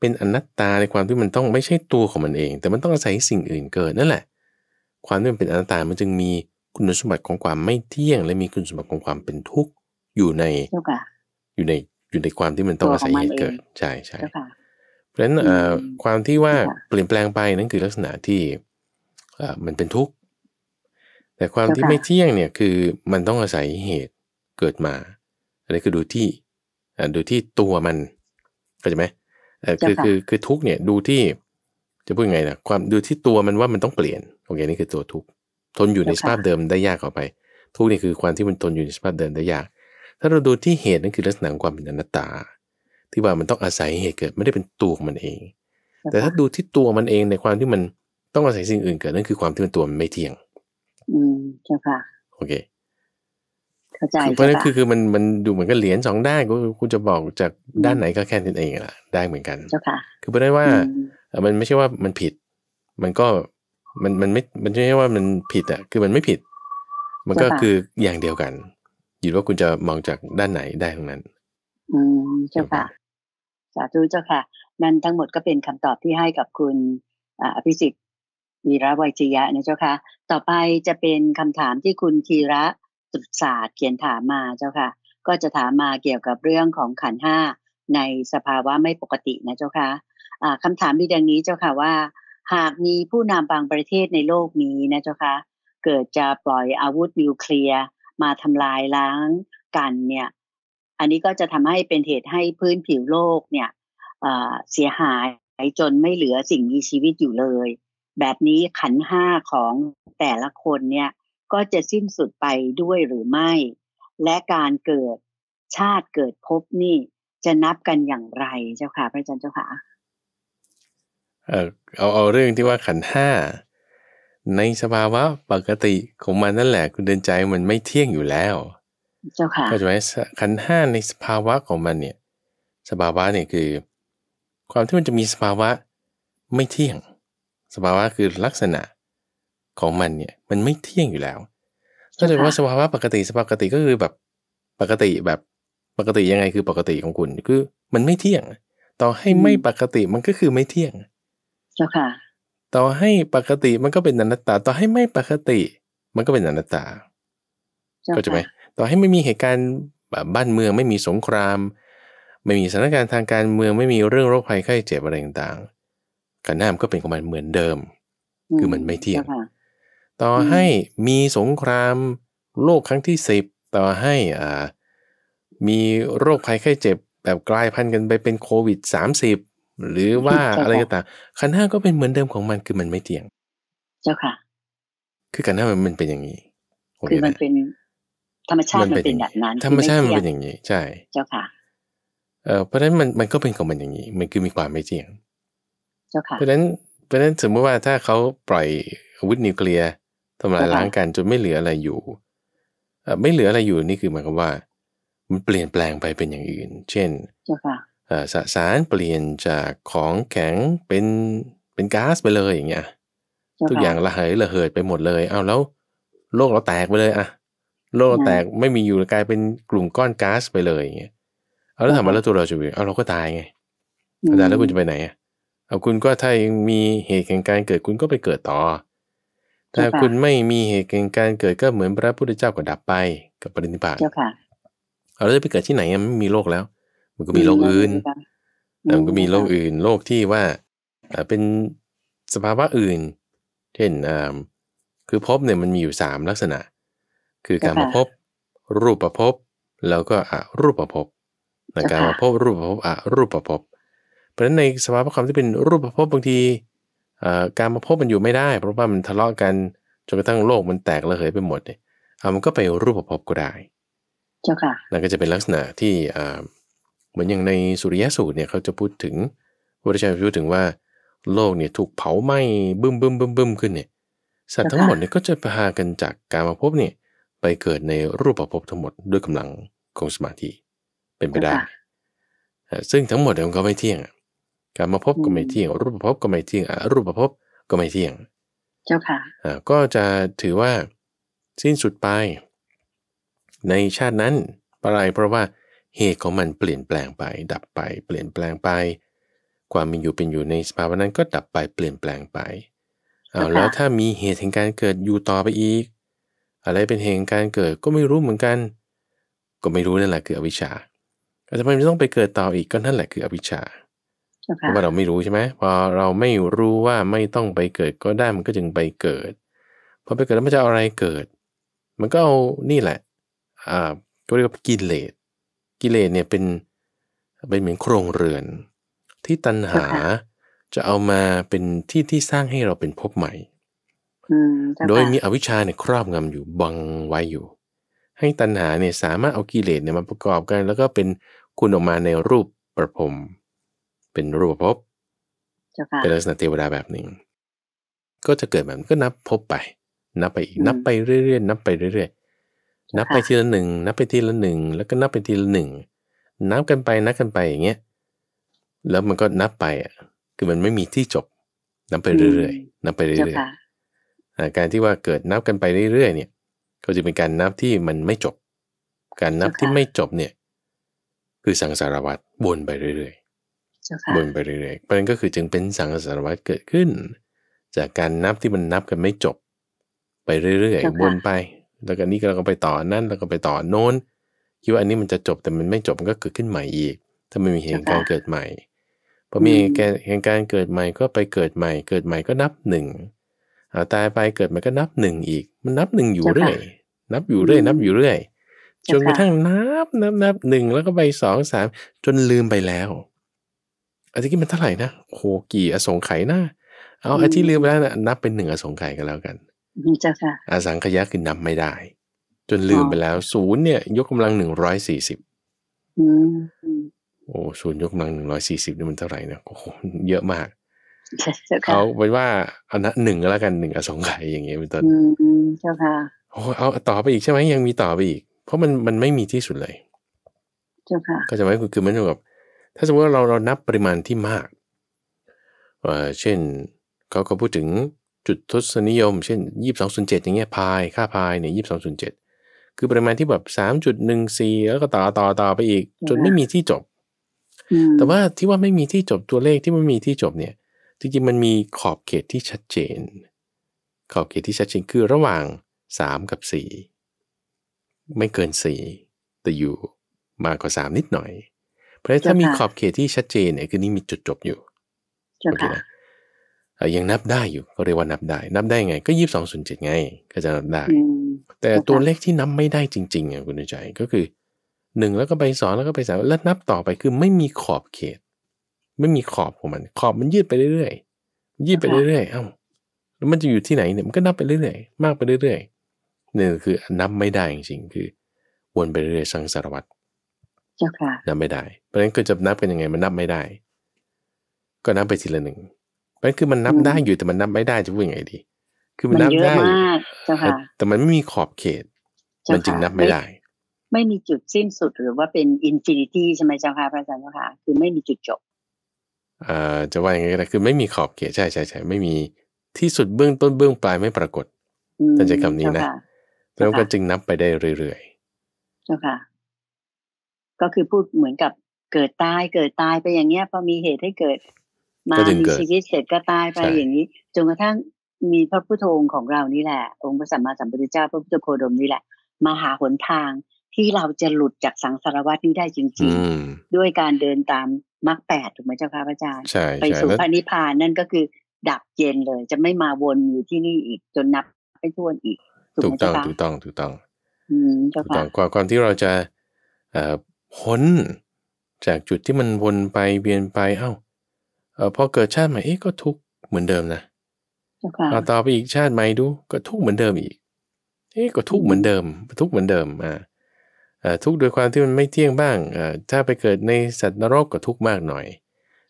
เป็นอนัตตาในความที่มันต้องไม่ใช่ตัวของมันเอง แต่มันต้องอาศัยสิ่งอื่นเกิดนั่นแหละ ความที่มันเป็นอนัตตามันจึงมีคุณสมบัติของความไม่เที่ยง และมีคุณสมบัติของความเป็นทุกข์อยู่ในอยู่ในอยู่ในความที่มันต้องอาศัยเหตุเกิดใช่ใช่เพราะฉะนั้นความที่ว่าเปลี่ยนแปลงไปนั่นคือลักษณะที่มันเป็นทุกข์แต่ความที่ไม่เที่ยงเนี่ยคือมันต้องอาศัยเหตุเกิดมาอันนี้คือดูที่ดูที่ตัวมันเข้าใจไหมเออคือคือคือทุกเนี่ยดูที่ จะพูดยังไงนะความดูที่ตัวมันว่ามันต้องเปลี่ยน โอเค นี่คือตัวทุกทนอยู่ในสภาพเดิมได้ยากเข้าไป ทุกนี่คือความที่มันทนอยู่ในสภาพเดิมได้ยาก ถ้าเราดูที่เหตุนั่นคือลักษณะงความเป็นอนัตตา ที่ว่ามันต้องอาศัยเหตุเกิดไม่ได้เป็นตัวของมันเอง แต่ถ้าดูที่ตัวมันเองในความที่มันต้องอาศัยสิ่งอื่นเกิดนั่นคือความที่มันตัวมันไม่เที่ยง อืมใช่ค่ะ โอเคเข้าใจเพราะนั้นคือคือมันมันดูเหมือนกันเหรียญสองด้านก็คุณจะบอกจากด้านไหนก็แค่นั้นเองล่ะได้เหมือนกันเจ้าค่ะ คือเพราะนั้นว่า มันไม่ใช่ว่ามันผิด มันก็มันมันไม่มันไม่ใช่ว่ามันผิดอ่ะคือมันไม่ผิด มันก็คืออย่างเดียวกัน อยู่ว่าคุณจะมองจากด้านไหนได้ทั้งนั้นอืมเจ้าค่ะสาธุเจ้าค่ะ นั่นทั้งหมดก็เป็นคำตอบที่ให้กับคุณอภิสิทธิ์วีระวัยจยะนะเจ้าค่ะ ต่อไปจะเป็นคำถามที่คุณธีระศาสตร์เขียนถามมาเจ้าค่ะ ก็จะถามมาเกี่ยวกับเรื่องของขันห้าในสภาวะไม่ปกตินะเจ้าค่ะะคำถามมีดังนี้เจ้าค่ะว่า หากมีผู้นำบางประเทศในโลกนี้นะเจ้าค่ะเกิดจะปล่อยอาวุธนิวเคลียร์มาทำลายล้างกันเนี่ย อันนี้ก็จะทำให้เป็นเหตุให้พื้นผิวโลกเนี่ยเสียหายจนไม่เหลือสิ่งมีชีวิตอยู่เลย แบบนี้ขันห้าของแต่ละคนเนี่ยก็จะสิ้นสุดไปด้วยหรือไม่ และการเกิดชาติเกิดภพนี่จะนับกันอย่างไร เจ้าค่ะ พระอาจารย์เจ้าค่ะเออเอาเอาเรื่องที่ว่าขันห้าในสภาวะปกติของมัน นั่นแหละคุณเดินใจมันไม่เที่ยงอยู่แล้ว เจ้าค่ะก็จะไหมขันห้าในสภาวะของมันเนี่ยสภาวะเนี่ยคือ ความที่มันจะมีสภาวะไม่เที่ยง สภาวะคือลักษณะของมันเนี่ยมันไม่เที่ยงอยู่แล้วก็เลยว่าสภาวะปกติสภาวะปกติก็คือแบบปกติแบบปกติยังไง คือปกติของคุณคือมันไม่เที่ยงต่อให้ไม่ปกติมันก็คือไม่เที่ยงเจ้าค่ะต่อให้ปกติมันก็เป็นอนัตตา ต่อให้ไม่ปกติมันก็เป็นอนัตตาเข้าใจไหมต่อให้ไม่มีเหตุการณ์แบ้านเมืองไม่มีสงคราม ไม่มีสถานการณ์ทางการเมืองไม่มีเรื่องโรคภัยไข้เจ็บอะไรต่างๆกันน้ำก็เป็นของมันเหมือนเดิม คือมันไม่เที่ยงต่อให้มีสงครามโลกครั้งที่สิบต่อให้ อ่า มีโรคภัยไข้เจ็บแบบกลายพันธุ์กันไปเป็นโควิด30หรือว่าอะไรก็ตามขันห้าก็เป็นเหมือนเดิมของมันคือมันไม่เที่ยง เจ้าค่ะ คือขันห้ามันเป็นอย่างนี้คือมันเป็นธรรมชาติมันเป็นแบบนั้น ธรรมชาติมันเป็นอย่างนี้ ใช่ เจ้าค่ะเออเพราะฉะนั้นมันมันก็เป็นของมันอย่างนี้ มันคือมีความไม่เที่ยง เจ้าค่ะเพราะฉะนั้นเพราะฉะนั้นสมมติว่าถ้าเขาปล่อยอาวุธนิวเคลียร์ทำลายล้างกันจนไม่เหลืออะไรอยู่ไม่เหลืออะไรอยู่นี่คือหมายความว่า มันเปลี่ยนแปลงไปเป็นอย่างอื่น เช่นสสารเปลี่ยนจากของแข็งเป็นเป็นก๊าซไปเลยอย่างเงี้ยทุกอย่างระเหยระเหิดไปหมดเลยเอาแล้วโลกเราแตกไปเลยอะโลกเราแตกไม่มีอยู่กลายเป็นกลุ่มก้อนก๊าซไปเลยอย่างเงี้ยเอาแล้วทำมาแล้วตัวเราจะอยู่เอาเราก็ตายไงตายแล้วคุณจะไปไหนอะเอาคุณก็ถ้ายังมีเหตุแห่งการเกิดคุณก็ไปเกิดต่อถ้าคุณไม่มีเหตุแห่งการเกิดก็เหมือนพระพุทธเจ้าก็ดับไป กับปรินิพพานเจ้าค่ะเราจะไปเกิดที่ไหนมันไม่มีโลกแล้ว มันก็มีโลกอื่นมันก็มีโลกอื่น โลกที่ว่าเป็นสภาวะอื่นเช่นคือภพเนี่ยมันมีอยู่สามลักษณะ คือการมาพบรูปประพบแล้วก็อรูปประพบการมาพบรูปประพบอรูปประพบเพราะฉะนั้นในสภาวะความที่เป็นรูปประพบบางทีการมาพบมันอยู่ไม่ได้ เพราะว่ามันทะเลาะกันจนกระทั่งโลกมันแตกระเหยไปหมดเนี่ยมันก็ไปรูปภพก็ได้เจ้าค่ะนั่นก็จะเป็นลักษณะที่เหมือนอย่างในสุริยสูตรเนี่ยเขาจะพูดถึงพระเจชาพูดถึงว่าโลกเนี่ยถูกเผาไหม้บึ้มบึ้มบึ้มบึ้มขึ้นเนี่ยสัตว์ทั้งหมดเนี่ยก็จะพากันจากการมาพบเนี่ยไปเกิดในรูปภพทั้งหมดด้วยกำลังของสมาธิเป็นไปได้ ซึ่งทั้งหมดีมันก็ไม่เที่ยงการมาพบก็ไม่เที่ยงรูปภพก็ไม่เที่ยงอรูปภพก็ไม่เที่ยง เจ้าค่ะก็จะถือว่าสิ้นสุดไป ในชาตินั้นอะไรเพราะว่าเหตุของมันเปลี่ยนแปลงไปดับไป เปลี่ยนแปลงไป ความมีอยู่เป็นอยู่ในสภาวะนั้นก็ดับไปเปลี่ยนแปลงไปเอาแล้วถ้ามีเหตุแห่งการเกิดอยู่ต่อไปอีก อะไรเป็นเหตุแห่งการเกิดก็ไม่รู้เหมือนกัน ก็ไม่รู้นั่นแหละคืออวิชชาแต่ทำไม่ต้องไปเกิดต่ออีกก็นั่นแหละคืออวิชชาว่าเราไม่รู้ใช่ไหมพอเราไม่รู้ว่าไม่ต้องไปเกิดก็ได้มันก็จึงไปเกิดพอไปเกิดแล้วมันจะอะไรเกิด มันก็เอานี่แหละอ่าก็เรียกว่ากิเลสกิเลสเนี่ยเป็น เป็นเหมือนโครงเรือน ที่ตัณหาจะเอามาเป็นที่ที่สร้างให้เราเป็นภพใหม่ โดยมีอวิชชาเนี่ยครอบงำอยู่บังไว้อยู่ ให้ตัณหาเนี่ยสามารถเอากิเลส เนี่ยมาประกอบกัน แล้วก็เป็นคุณออกมาในรูปประพรมเป็นรูปภพเป็นลักษณะเทวดาแบบหนึ่ง ก็จะเกิดแบบก็นับพบไป นับไปอีกนับไปเรื่อยๆนับไปเรื่อย ๆ นับไปทีละหนึ่ง นับไปทีละหนึ่ง แล้วก็นับไปทีละหนึ่งนับกันไปนับกันไปอย่างเงี้ยแล้วมันก็นับไปอ่ะคือมันไม่มีที่จบ นับไปเรื่อย ๆ นับไปเรื่อยๆการที่ว่าเกิดนับกันไปเรื่อย ๆเนี่ยก็จะเป็นการนับที่มันไม่จบ การนับที่ไม่จบเนี่ยคือสังสารวัตรวนไปเรื่อยบนไปเรื่อยๆ เพราะนั้นก็คือจึงเป็นสังสารวัตเกิดขึ้น จากการนับที่มันนับกันไม่จบ ไปเรื่อยๆวนไป แล้วก็นี้เราก็ไปต่อ นั่นแล้วก็ไปต่อ โน้นคิดว่าอันนี้มันจะจบแต่มันไม่จบมันก็เกิดขึ้นใหม่อีก ถ้าไม่มีเหตุการณ์เกิดใหม่ พอมีเหตุการณ์เกิดใหม่ก็ไปเกิดใหม่ เกิดใหม่ก็นับหนึ่งาตายไปเกิดใหม่ก็นับหนึ่งอีก มันนับหนึ่งอยู่เรื่อยนับอยู่เรื่อยนับอยู่เรื่อย จนกระทั่งนับนับนับหนึ่งแล้วก็ไปสองสามจนลืมไปแล้วอย์กินมันเท่าไหร่นะโหกี่ อสงไขยนะาเอาอาทย์ลืมไปแล้วนะนับเป็นหนึ่งอสงไขยก็แล้วกันเจ้าค่ะอาสังขยะคือนับไม่ได้ จนลืมไปแล้วศูนย์เนี่ย ยกกำลังหนึ่งร้อยสี่สิบโอ้ศูนย์ยกกำลังหนึ่งร้อยสี่สิบนี่มันเท่าไหร่นะโอ้โหเยอะมากเขาไปว่า อันนั้นหนึ่งก็แล้วกันหนึ่งอสงไขยอย่างเงี้ยเป็นต้นเจ้าค่ะโอ้เอาต่อไปอีกใช่ไหมยังมีต่อไปอีก เพราะมันมันไม่มีที่สุดเลยเจ้าค่ะก็จะหมายคือคือมันอยู่กับถ้าสมมติว่าเราเรานับปริมาณที่มาก เช่นเขาก็พูดถึงจุดทศนิยม เช่น 2207อย่างเงี้ยพายค่าพายเนี่ย2207คือปริมาณที่แบบ 3.14 แล้วก็ต่อต่อต่อไปอีก จนไม่มีที่จบ แต่ว่าที่ว่าไม่มีที่จบตัวเลขที่ไม่มีที่จบเนี่ยจริงๆมันมีขอบเขตที่ชัดเจน ขอบเขตที่ชัดเจนคือระหว่าง 3 กับ 4 ไม่เกิน 4 แต่อยู่มากกว่า3นิดหน่อยเพราะถ้ามีขอบเขตที่ชัดเจนเนี่ยคือนี่มีจุดจบอยู่โอเคนะยังนับได้อยู่ก็เรียกว่านับได้ นับได้ไง ก็ยี่สิบสองศูนย์เจ็ดไง ก็จะนับได้ แต่ตัวเลขที่นับไม่ได้จริงๆอ่ะคุณใจก็คือหนึ่งแล้วก็ไปสองแล้วก็ไปสามแล้วนับต่อไปคือ ไม่มีขอบเขต ไม่มีขอบของมัน ขอบมันยืดไปเรื่อยๆยืดไปเรื่อย ๆ เอ้าแล้วมันจะอยู่ที่ไหนเนี่ยมันก็นับไปเรื่อยๆมากไปเรื่อยๆเนี่ยคือนับไม่ได้จริงๆคือ วนไปเรื่อยๆสังสารวัตรจ้าค่ะนับไม่ได้ เพราะฉะนั้นค็จะนับกันยังไงมันนับไม่ได้ ก็นับไปทีละหนึ่ง เพราะนั้นคือมันนับได้อยู่แต่มันนับไม่ได้จะพูดยังไงดี คือมันนับได้แต่มันไม่มีขอบเขต มันจึงนับไม่ได้ ไม่มีจุดสิ้นสุดหรือว่าเป็นอินฟินิตี้ใช่ไหมเจ้าค่ะพระอาจารย์เจ้าค่ะคือไม่มีจุดจบ เอ่อจะว่ายังไงก็ได้คือไม่มีขอบเขต ใช่ใช่ใช่ไม่มีที่สุดเบื้องต้นเบื้องปลายไม่ปรากฏแต่ใจคำนี้นะแล้วก็จึงนับไปได้เรื่อยๆ เจ้าค่ะก็คือพูดเหมือนกับเกิดตายเกิดตายไปอย่างเงี้ยพอมีเหตุให้เกิด มามีชีวิตเสร็จก็ตายไปอย่างนี้จนกระทั่งมีพระพุทโธองค์ของเรานี่แหละ องค์พระสัมมาสัมพุทธเจ้าพระพุทธโคดมนี่แหละมาหาหนทาง ที่เราจะหลุดจากสังสารวัตนี้ได้จริงๆด้วยการเดินตามมรรคแปดถูกไหมเจ้าค่ะพระอาจารย์ไปสู่พระนิพพานนั่นก็คือ ดับเย็นเลย จะไม่มาวนอยู่ที่นี่อีกจนนับไม่ถ้วนอีก ถูกต้องถูกต้องถูกต้องถูกต้องความความที่เราจะพ้นจากจุดที่มันวนไปเวียนไปเอา้าเอาพอเกิดชาติใหม่เอ๊ก็ทุกข์เหมือนเดิมนะเอาต่อไปอีกชาติใหม่ดู ก็ทุกข์เหมือนเดิมอีกเอ๊ก็ทุกข์เหมือนเดิม ทุกข์เหมือนเดิมอ่าทุกข์โดยความที่มันไม่เที่ยงบ้างถ้าไปเกิดในสัตว์นรกก็ทุกข์มากหน่อย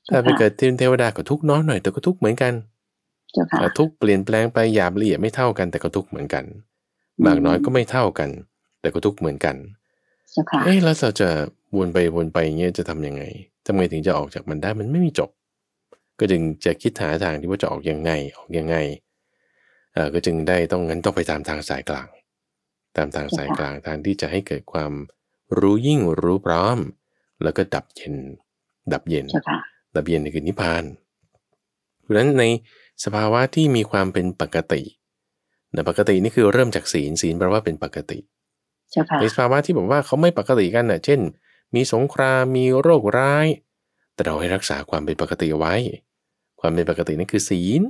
ถ้าไปเกิดที่เทวดาก็ทุกข์น้อยหน่อยแต่ก็ทุกข์เหมือนกันทุกข์เปลี่ยนแปลงไปหยาบละเอียดไม่เท่ากันแต่ก็ทุกข์เหมือนกัน มากน้อยก็ไม่เท่ากัน แต่ก็ทุกข์เหมือนกันจ้าค่ะเอ้แล้วเราจะวนไปวนไปอย่างเงี้ยจะทํำยังไงทำไงถึงจะออกจากมันได้มันไม่มีจบ ก็จึงจะคิดหาทางที่ว่าจะออกยังไง ออกยังไงเออก็จึงได้ต้องงั้นต้องไปตามทางสายกลาง ตามทางสายกลางทางที่จะให้เกิดความรู้ยิ่งรู้พร้อม แล้วก็ดับเย็น ดับเย็นดับเย็นนคือนิพพานดังนั้นในสภาวะที่มีความเป็นปกติในปกตินี่คือเริ่มจากศีลศีลแปลว่าเป็นปกติในสภาวะที่บอกว่าเขาไม่ปกติกันนะ่ะ เช่น มีสงครามมีโรคร้าย แต่เราให้รักษาความเป็นปกติไว้ ความเป็นปกตินั่นคือศีล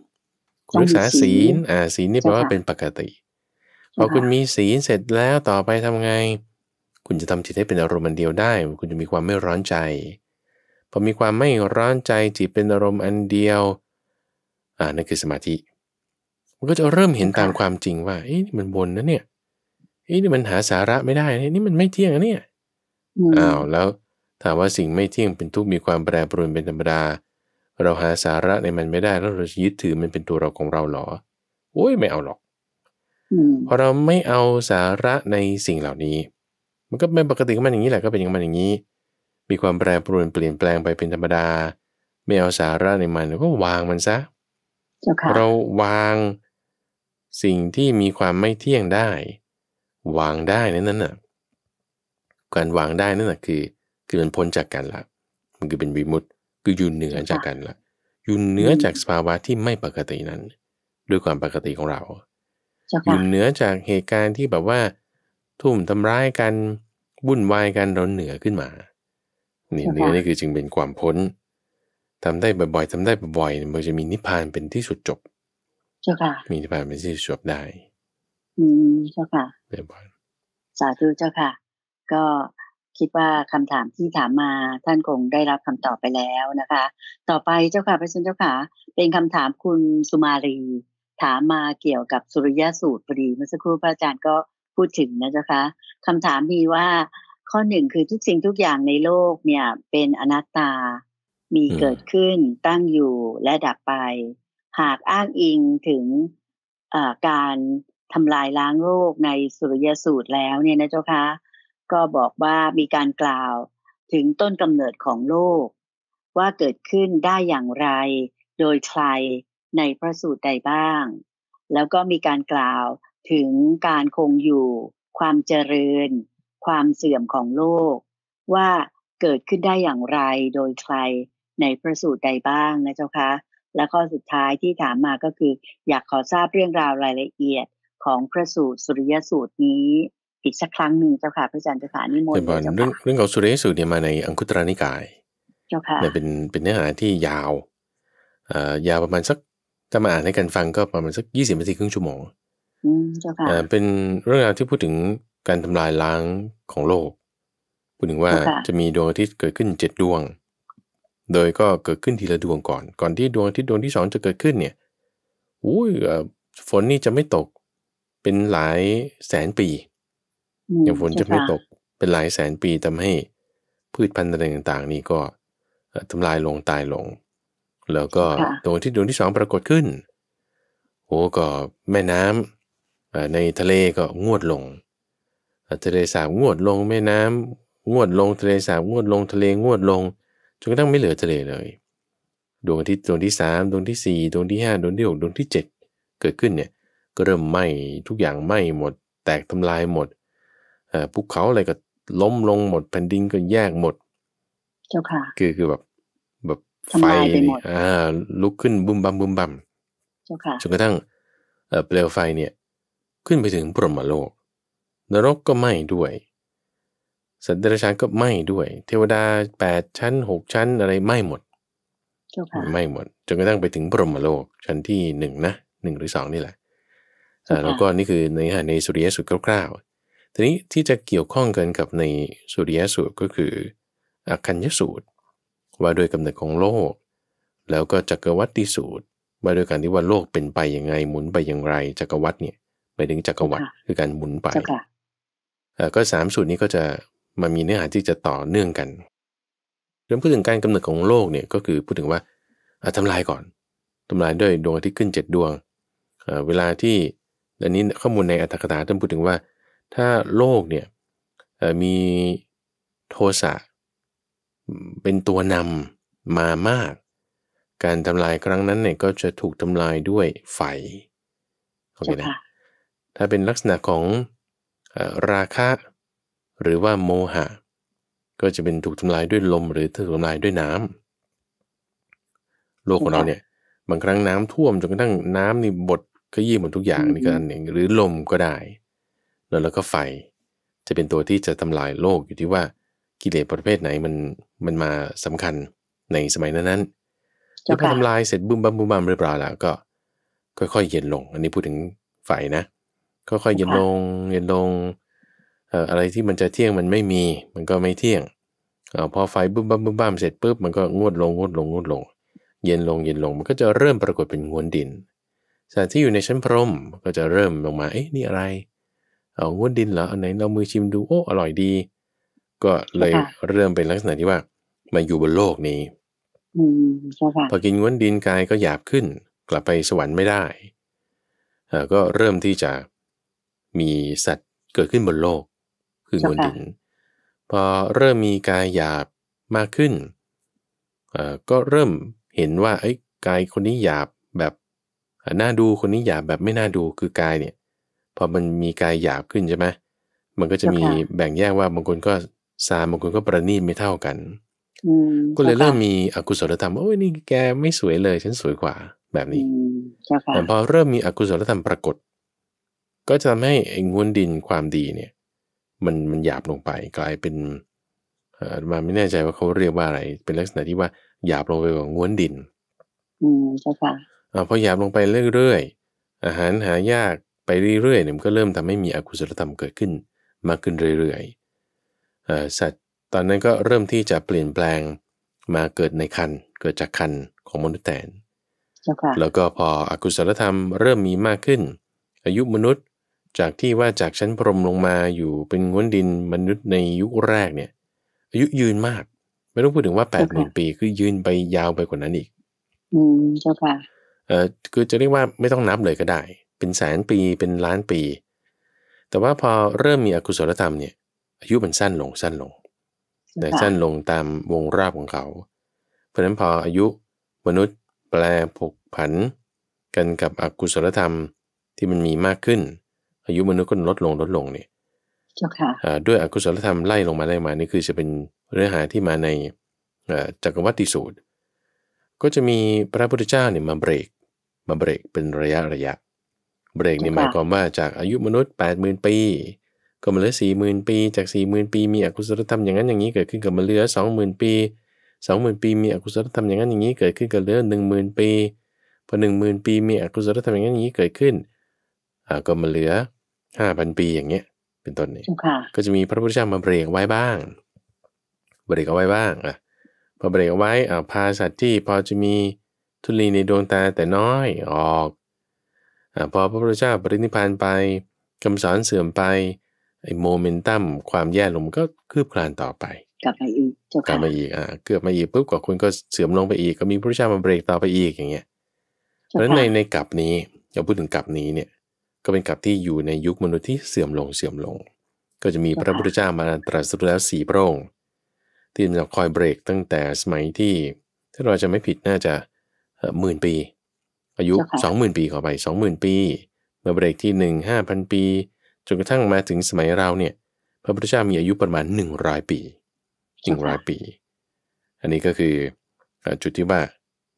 รักษาศีลอ่าศีลนี่แปลว่าเป็นปกติ พอคุณมีศีลเสร็จแล้วต่อไปทำไง คุณจะทำจิตให้เป็นอารมณ์อันเดียวได้ คุณจะมีความไม่ร้อนใจ พอมีความไม่ร้อนใจจิตเป็นอารมณ์อันเดียว อ่า นั่นคือสมาธิ มันก็จะเริ่มเห็นตามความจริงว่าเอ๊ะมันบนนะเนี่ยเฮ้ยนี่มันหาสาระไม่ได้นี่มันไม่เที่ยงเนี่ยอ้าวแล้วถามว่าสิ่งไม่เที่ยงเป็นทุกมีความแปรปรวนเป็นธรรมดา เราหาสาระในมันไม่ได้ แล้วเรายึดถือมันเป็นตัวเราของเราหรอโอ้ยไม่เอาหรอกพอเราไม่เอาสาระในสิ่งเหล่านี้ มันก็เป็นปกติของมันอย่างนี้แหละก็เป็นอย่างมันอย่างนี้ มีความแปรปรวนเปลี่ยนแปลงไปเป็นธรรมดา ไม่เอาสาระในมันก็วางมันซะเราวางสิ่งที่มีความไม่เที่ยงได้วางได้นั่นน่ะ การวางได้นั่นแหะคือคือมันพ้นจากกันละ มันคือเป็นวิมุตต์คืออยู่เหนือจากกันละ อยู่เหนือจากสภาวะที่ไม่ปกตินั้น ด้วยความปกติของเรา อยู่เหนือจากเหตุการณ์ที่แบบว่า ทุ่มทำร้ายกัน วุ่นวายกันเราเหนือขึ้นมา นี่เหนือนี่คือจึงเป็นความพ้นทำได้บ่อยๆทำได้บ่อยๆมันจะมีนิพพานเป็นที่สุดจบ มีนิพพานเป็นที่สุดจบได้อืมเจ้าค่ะเรียบร้อยสาธุเจ้าค่ะ ก็คิดว่าคำถามที่ถามมาท่านคงได้รับคำตอบไปแล้วนะคะ ต่อไปเจ้าค่ะพระสุนเจ้าค่ะ เป็นคำถามคุณสุมารี ถามมาเกี่ยวกับสุริยสูตรพอดีเมื่อสักครู่พระอาจารย์ก็พูดถึงนะเจ้าค่ะคำถามมีว่าข้อหนึ่งคือทุกสิ่งทุกอย่างในโลกเนี่ย เป็นอนัตตามีเกิดขึ้นตั้งอยู่และดับไป หากอ้างอิงถึงการทำลายล้างโรคใน สุริยสูตรแล้วเนี่ยนะเจ้าคะก็บอกว่ามีการกล่าวถึงต้นกำเนิดของโลก ว่าเกิดขึ้นได้อย่างไร โดยใครในพระสูตรใดบ้าง แล้วก็มีการกล่าวถึงการคงอยู่ความเจริญความเสื่อมของโลก ว่าเกิดขึ้นได้อย่างไรโดยใครในพระสูตรใดบ้างนะเจ้าคะและข้อสุดท้ายที่ถามมาก็คือ อยากขอทราบเรื่องราวรายละเอียดของพระสูตรสุริยสูตรนี้อีกสักครั้งหนึ่งเจ้าค่ะพระอาจารย์เจ้าค่ะนิมนต์เจ้าค่ะเรื่องเ่ของสุริยสูตรเนี่ยมาในอังคุตรนิกายเจ้าค่ะเป็นเป็นเนื้อหาที่ยาวเอ่อยาวประมาณสักถ้ามาอ่านให้กันฟังก็ประมาณสักยี่สิบนาทีครึ่งชั่วโมง อืมเจ้าค่ะเป็นเรื่องราวที่พูดถึงการทำลายล้างของโลก พูดถึงว่าจะมีดวงอาทิตย์เกิดขึ้นเจ็ดดวง โดยก็เกิดขึ้นทีละดวงก่อน ก่อนที่ดวงอาทิตย์ดวงที่สองจะเกิดขึ้น เนี่ยอุ้ยฝนนี่จะไม่ตกเป็นหลายแสนปีอย่างฝนจะไม่ตก เป็นหลายแสนปีทำให้พืชพันธุ์อะไรต่างๆ นี่ก็ ทำลายลงตายลง แล้วก็ดวงที่ดวงที่สองปรากฏขึ้น โอ้ก็แม่น้ำในทะเลก็งวดลงทะเลสาบงวดลงแม่น้ำ งวดลงทะเลสาบงวดลงทะเลงวดลงจนกระทั่งไม่เหลือทะเลเลย ดวงที่ดวงที่สามดวงที่สี่ดวงที่ห้าดวงที่หกดวงที่เจ็ดเกิดขึ้นเนี่ยก็เริ่มไหม้ทุกอย่างไหม้หมด แตกทำลายหมดภูเขาอะไรก็ล้มลงหมดแผ่นดินก็แยกหมด เจ้าค่ะคือคือแบบแบบไฟอ่าลุกขึ้นบุมบัมบุมบัมเจ้าค่ะจนกระทั่งเปลวไฟเนี่ย ขึ้นไปถึงพรหมโลก นรกก็ไหม้ด้วยสัตว์เดรัจฉานก็ไหม้ด้วย เทวดาแปดชั้นหกชั้นอะไรไหม้หมดไหม้หมดจนกระทั่งไปถึงพรหมโลกชั้นที่หนึ่งนะหนึ่งหรือสองนี่แหละแล้วก็นี่คือในในสุริยสูตรคร่าว ๆ ทีนี้ที่จะเกี่ยวข้องกันกับในสุริยสูตรก็คืออคัญยสูตร ว่าด้วยกำเนิดของโลก แล้วก็จักรวัติสูตรว่าด้วยการที่ว่าโลกเป็นไปยังไงหมุนไปอย่างไร จักรวัตเนี่ยไปถึงจักรวัตคือการหมุนไปก็สามสูตรนี้ก็จะมามีเนื้อหาที่จะต่อเนื่องกันเริ่มพูดถึงการกำเนิดของโลกเนี่ยก็คือพูดถึงว่าทำลายก่อนทำลายด้วยดวงอาทิตย์ขึ้นเจ็ดดวง เวลาที่อันนี้ข้อมูลในอัตถกถาท่านพูดถึงว่า ถ้าโลกเนี่ยมีโทสะเป็นตัวนำมามาก การทำลายครั้งนั้นเนี่ยก็จะถูกทำลายด้วยไฟโอเคนะถ้าเป็นลักษณะของราคะหรือว่าโมหะ ก็จะเป็นถูกทำลายด้วยลมหรือถูกทำลายด้วยน้ำโลกของเราเนี่ยบางครั้งน้ำท่วมจนกระทั่งน้ำนี่บดขยี้หมดทุกอย่างนี่ก็อันหนึ่งหรือลมก็ได้ แล้วแล้วก็ไฟจะเป็นตัวที่จะทำลายโลกอยู่ที่ว่ากิเลสประเภทไหน มันมันมาสำคัญในสมัยนั้นนแล้วพอทำลายเสร็จบุ้มบั้มบุ้มบั้มเรียบร้อยแล้วก็ ค่อยๆเย็นลง อันนี้พูดถึงไฟนะค่อยๆเย็นลงเย็นลงอะไรที่มันจะเที่ยงมันไม่มีมันก็ไม่เที่ยงอพอไฟบึ้มบั้มบึ้มบั้มเสร็จปุ๊บมันก็งวดลงงวดลงงวดลง เย็นลงเย็นลงมันก็จะเริ่มปรากฏเป็นมวลดินสัตว์ที่อยู่ในชั้นพรมก็จะเริ่มลงมา เอ๊ะนี่อะไรเอาวุ้นดินเหรออันไหนเรามือชิมดูโอ้อร่อยดี ก็เลยเริ่มเป็นลักษณะที่ว่ามาอยู่บนโลกนี้พอกินวุ้นดินกายก็หยาบขึ้น กลับไปสวรรค์ไม่ได้ก็เริ่มที่จะมีสัตว์เกิดขึ้นบนโลกคือวุ้นดินพอเริ่มมีกายหยาบมากขึ้นก็เริ่มเห็นว่าไอ้กายคนนี้หยาบแบบน่าดูคนนี้หยาบแบบไม่น่าดูคือกายเนี่ยพอมันมีกายหยาบขึ้นใช่ไหมมันก็จะมีแบ่งแยกว่าบางคนก็ซาบางคนก็ประณีตไม่เท่ากันก็เลยเริ่มมีอกุศลธรรมโอ้ยนี่แกไม่สวยเลย ฉันสวยกว่าแบบนี้แต่พอเริ่มมีอกุศลธรรมปรากฏ ก็จะทำให้ไอ้งวนดินความดีเนี่ย มันมันหยาบลงไปกลายเป็นเออมาไม่แน่ใจว่าเขาเรียกว่าอะไร เป็นลักษณะที่ว่าหยาบลงไปกว่างวนดิน อืมใช่ค่ะพอหยาบลงไปเรื่อยๆ อาหารหายากไปเรื่อยๆ เนี่ยมันก็เริ่มทำให้มีอกุศลธรรมเกิดขึ้น มากขึ้นเรื่อยๆสัตว์ตอนนั้นก็เริ่มที่จะเปลี่ยนแปลงมาเกิดในคันเกิดจากคันของมนุษย์แตนแล้วก็พออกุศลธรรมเริ่มมีมากขึ้น อายุมนุษย์จากที่ว่าจากชั้นพรมลงมาอยู่เป็นง้วนดินมนุษย์ในยุคแรกเนี่ย อายุยืนมาก ไม่ต้องพูดถึงว่าแปดหมื่นปีคือยืนไปยาวไปกว่านั้นอีกอืมเจ้าค่ะเออคือจะเรียกว่าไม่ต้องนับเลยก็ได้ เป็นแสนปีเป็นล้านปี แต่ว่าพอเริ่มมีอกุศลธรรมเนี่ยอายุมันสั้นลงสั้นลงแต่สั้นลงตามวงรอบของเขา เพราะฉะนั้นพออายุมนุษย์แปลผกผัน กันกับอกุศลธรรมที่มันมีมากขึ้น อายุมนุษย์ก็ลดลงลดลงเนี่ยด้วยอกุศลธรรมไล่ลงมาไล่มานี่คือจะเป็นเรื่องหาที่มาในจักรวัติสูตร ก็จะมีพระพุทธเจ้าเนี่ยมาเบรกมาเบรกเป็นระยะระยะ เบรกนี่หมายความว่าจากอายุมนุษย์ 80,000 ปี ก็มาเหลือ 40,000 ปี จาก 40,000 ปีมีอกุศลธรรมอย่างนั้นอย่างนี้ เกิดขึ้นกับมาเหลือ20,000ปี20,000 ปีมีอกุศลธรรมอย่างนั้นอย่างนี้เกิดขึ้นกับเหลือ10,000 ปีพอ10,000ปีมีอกุศลธรรมอย่างนั้นอย่างนี้เกิดขึ้นอ่าก็มาเหลือ5,000ปีอย่างเงี้ย เป็นต้นนี่ก็จะมีพระพุทธเจ้ามาเบรกไว้บ้างเบรกเอาไว้บ้างอ่ะพอเบรกเอาไว้อ่าพาสัตว์ที่พอจะมีทุลีในดวงตาแต่น้อยออกอพอพระพุทธเจ้าปรินิพานไปคำสอนเสื่อมไปโมเมนตัม ความแย่ลงก็คืบคลานต่อไป กลับมาอีกกลับมาอีกอ่าเกือบมาอีกปุ๊บกว่าคุณก็เสื่อมลงไปอีก ก็มีพระพุทธเจ้ามาเบรกต่อไปอีกอย่างเงี้ย เพราะฉะนั้นในในกลับนี้เราพูดถึงกลับนี้เนี่ย ก็เป็นกลับที่อยู่ในยุคมนุษย์ที่เสื่อมลงเสื่อมลง ก็จะมีพระพุทธเจ้ามาตรัสรู้แล้วสี่พระองค์ที่จะคอยเบรกตั้งแต่สมัยที่ถ้าเราจะไม่ผิดน่าจะหมื่นปี อายุสองหมื่นปีขอไปสองหมื่นปีเมื่อเบรกที่หนึ่งห้าพันปี จนกระทั่งมาถึงสมัยเราเนี่ย พระพุทธเจ้ามีอายุประมาณหนึ่งรอยปีหนึ่งรอยปี อันนี้ก็คือจุดที่ว่า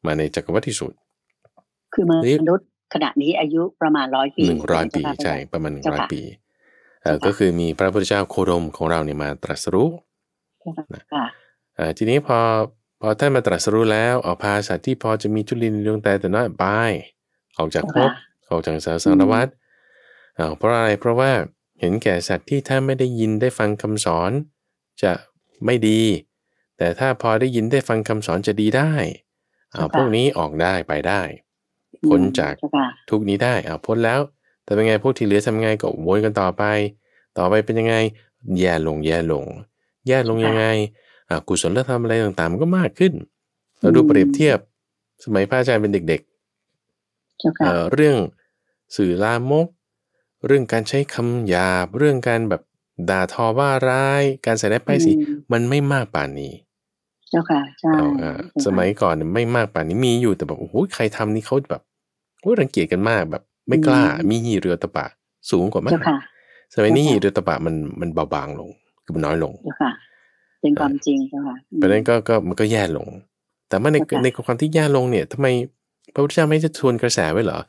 มาในจักรวรรดิสุดคือมนุษย์ขณะนี้อายุประมาณร้อยปีหนึ่งร้อยปีใช่ประมาณหนึ่งร้อยปีก็คือมีพระพุทธเจ้าโคดมของเราเนี่ยมาตรัสรู้ทีนี้พอพอท่านมาตรัสรู้แล้วเอาพาสัตว์ที่พอจะมีจุลินดวงแต่แต่น้อยไปออกจากภพออกจากสาสารวัตรเพราะอะไรเพราะว่าเห็นแก่สัตว์ที่ถ้าไม่ได้ยินได้ฟังคำสอน จะไม่ดี แต่ถ้าพอได้ยินได้ฟังคำสอนจะดีได้เอาพวกนี้ออกได้ไปได้พ้นจากทุกนี้ได้เอาพ้นแล้ว แต่เป็นไงพวกที่เหลือทำไงก็วนกันต่อไป ต่อไปเป็นยังไงแย่ลงแย่ลง แย่ลงยังไงกุศลธรรมอะไรต่างๆมันก็มากขึ้นเราดูเปรียบเทียบสมัยพระอาจารย์เป็นเด็กๆ เรื่องสื่อลามก เรื่องการใช้คำหยาบ เรื่องการแบบด่าทอว่าร้าย การใส่ได้ป้ายสีมันไม่มากป่านนี้ เจ้าค่ะใช่สมัยก่อนไม่มากป่านนี้มีอยู่แต่แบบโอ้โหใครทำนี่เขาแบบโอ้รังเกียจกันมากแบบไม่กล้า มีหีเรือตะปะสูงกว่ามากสมัยนี้หีเรือตะปะมันมันเบาบางลงคือมันน้อยลงเป็นความจริงค่ะเพราะนั้นก็ก็มันก็แย่ลง แต่เมื่อในในความที่แย่ลงเนี่ย ทำไมพระพุทธเจ้าไม่จะทวนกระแสไว้เหรอ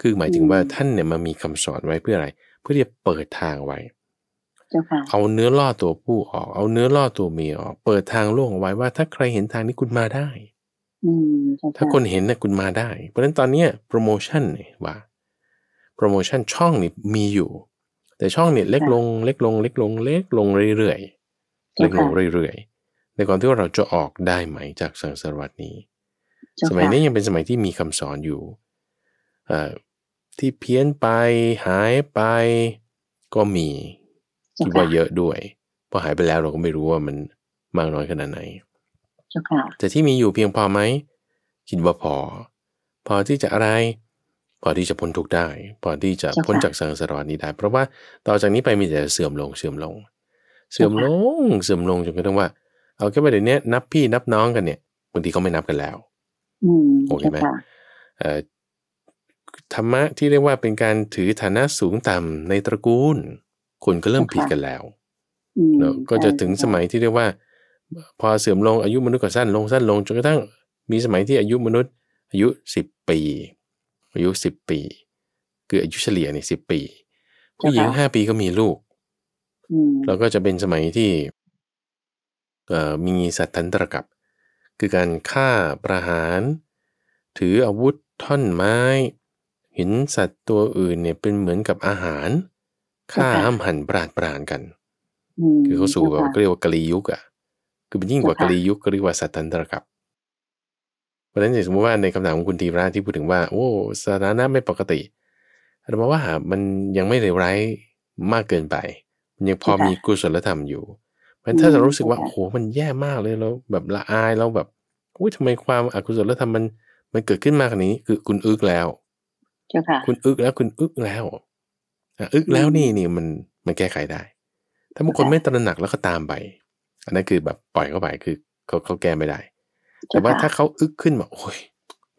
คือหมายถึงว่าท่านเนี่ยมามีคำสอนไว้เพื่ออะไร เพื่อที่จะเปิดทางไว้ เอาเนื้อล่อตัวผู้ออก เอาเนื้อล่อตัวเมียออก เปิดทางโล่งไว้ว่าถ้าใครเห็นทางนี้คุณมาได้ ถ้าคนเห็นนะคุณมาได้ เพราะฉะนั้นตอนเนี้ยโปรโมชั่นเนี่ยว่า โปรโมชั่นช่องนี่มีอยู่ แต่ช่องเนี่ยเล็กลง เล็กลงเล็กลงเล็กลงเรื่อยๆลึกูงเรื่อยๆในก่อนที่เราจะออกได้ไหมจากสังสารวัตนี้ สมัยนี้ยังเป็นสมัยที่มีคำสอนอยู่ที่เพี้ยนไปหายไปก็มีคิดว่าเยอะด้วยพอหายไปแล้วเราก็ไม่รู้ว่ามันมากน้อยขนาดไหนแต่ที่มีอยู่เพียงพอไหมคิดว่าพอ พอที่จะอะไรพอที่จะพ้นทุกได้ พอที่จะพ้นจากสังสารวัตนี้ได้เพราะว่าต่อจากนี้ไปมีแต่เสื่อมลงเสื่อมลงเสื่อมลง เสื่อมลงจนกระทั่งว่าเอาแค่ประเดี๋ยวนี้นับพี่นับน้องกันเนี่ยบางทีเขาไม่นับกันแล้วโอเคไหมธรรมะที่เรียกว่าเป็นการถือฐานะสูงต่ำในตระกูล คนก็เริ่มผิดกันแล้วเนาะก็จะถึงสมัยที่เรียกว่า พอเสื่อมลงอายุมนุษย์ก็สั้นลงสั้นลงจนกระทั่งมีสมัยที่อายุมนุษย์ อายุสิบปี อายุสิบปี คืออายุเฉลี่ยนี่สิบปีผู้หญิงห้าปีก็มีลูกเราก็จะเป็นสมัยที่มีสัตทันตรกับคือการฆ่าประหาร ถืออาวุธท่อนไม้ เห็นสัตว์ตัวอื่นเนี่ยเป็นเหมือนกับอาหารฆ่าห้ามหันปราดปรานกัน คือเขาสู่แบบเรียกว่ากะลียุกอ่ะคือเป็นยิ่งกว่ากะลียุกก็เรียกว่าสัตทันตรกับเพราะฉะนั้นสมมติว่าในคำถามของคุณทีราที่พูดถึงว่า โอ้ สถานะไม่ปกติเราบอกว่ามันยังไม่เลวร้ายมากเกินไปยังพอมีกุศลธรรมอยู่มันถ้าเรารู้สึกว่าโอ้โหมันแย่มากเลยเราแบบละอายเราแบบอุ้ยทำไมความอกุศลธรรมมัน มันเกิดขึ้นมากขนาดนี้คือคุณอึกแล้ว คุณอึกแล้วคุณอึกแล้วอึกแล้วนี่นี่มันมันแก้ไขได้ ถ้าบางคนไม่ตระหนักแล้วก็ตามไป อันนั้นคือแบบปล่อยเข้าไปคือเขาเขาแก้ไม่ได้ แต่ว่าถ้าเขาอึกขึ้นมาโอ้ย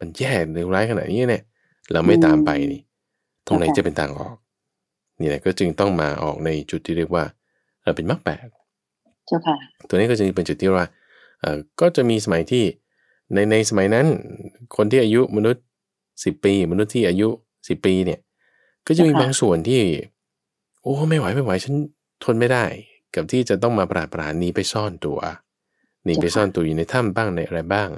มันแย่เลวร้ายขนาดนี้เนี่ย เราไม่ตามไปนี่ตรงไหนจะเป็นทางออกนี่แหละก็จึงต้องมาออกในจุดที่เรียกว่าเป็นมรรคแปดค่ะตัวนี้ก็จะเป็นจุดที่ว่าก็จะมีสมัยที่ในในสมัยนั้น คนที่อายุมนุษย์10ปี มนุษย์ที่อายุ10ปีเนี่ยก็จะมีบางส่วนที่ โอ้ไม่ไหวไม่ไหวฉันทนไม่ได้กับที่จะต้องมาปราดปรานนี้ไปซ่อนตัวนี่ไปซ่อนตัวอยู่ในถ้ำบ้างในอะไรบ้าง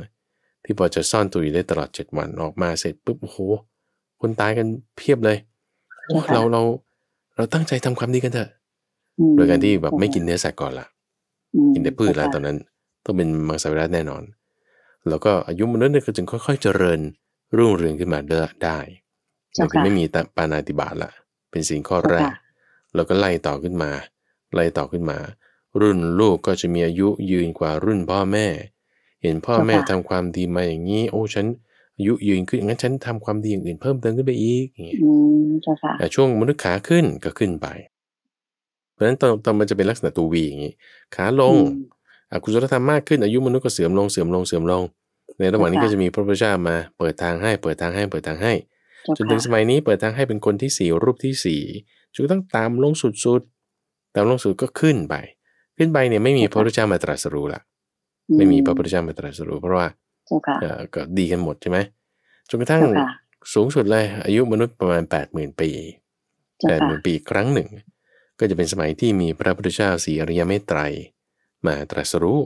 ที่พอจะซ่อนตัวอยู่ได้ตลอดเจ็ดวันออกมาเสร็จปุ๊บโอ้โห คนตายกันเพียบเลยเราเราเราตั้งใจทำความดีกันเถอะ โดยการที่แบบไม่กินเนื้อสัตว์ก่อนละกินแต่พืชแล้วตอนนั้น ต้องเป็นมังสวิรัตแน่นอน แล้วก็อายุมนุษย์เนี่ยก็จึงค่อย ๆ เจริญรุ่งเรืองขึ้นมาได้มันคือไม่มีปานาติบาตละ เป็นสิ่งข้อแรก แล้วก็ไล่ต่อขึ้นมา ไล่ต่อขึ้นมา รุ่นลูกก็จะมีอายุยืนกว่ารุ่นพ่อแม่ เห็นพ่อแม่ทำความดีมาอย่างนี้ โอ้ฉันอายุยืนขึ้นงั้นฉันทำความดีอย่างอื่นเพิ่มเติมขึ้นไปอีกอย่างเงี้ยแต่ช่วงมนุษย์ขาขึ้นก็ขึ้นไป เพราะฉะนั้นตอนตอนมันจะเป็นลักษณะตัววีอย่างงี้ขาลงอกุศลธรรมมากขึ้นอายุมนุษย์ก็เสื่อมลงเสื่อมลงเสื่อมลง ในระหว่างนี้ก็จะมีพระพุทธเจ้ามาเปิดทางให้เปิดทางให้เปิดทางให้จนถึงสมัยนี้เปิดทางให้เป็นคนที่สี่รูปที่สี่จนต้องตามลงสุดๆตามลงสุดก็ขึ้นไป ขึ้นไปเนี่ยไม่มีพระพุทธเจ้ามาตรัสรู้ละไม่มีพระพุทธเจ้ามาตรัสรู้เพราะว่าค่ะก็ดีกันหมดใช่ไหมจนกระทั่งสูงสุดเลยอายุมนุษย์ประมาณแปดหมื่นปีแปดหมื่นปีครั้งหนึ่ง ก็จะเป็นสมัยที่มีพระพุทธเจ้าสีอริยเมตไตร มาตรัสรู้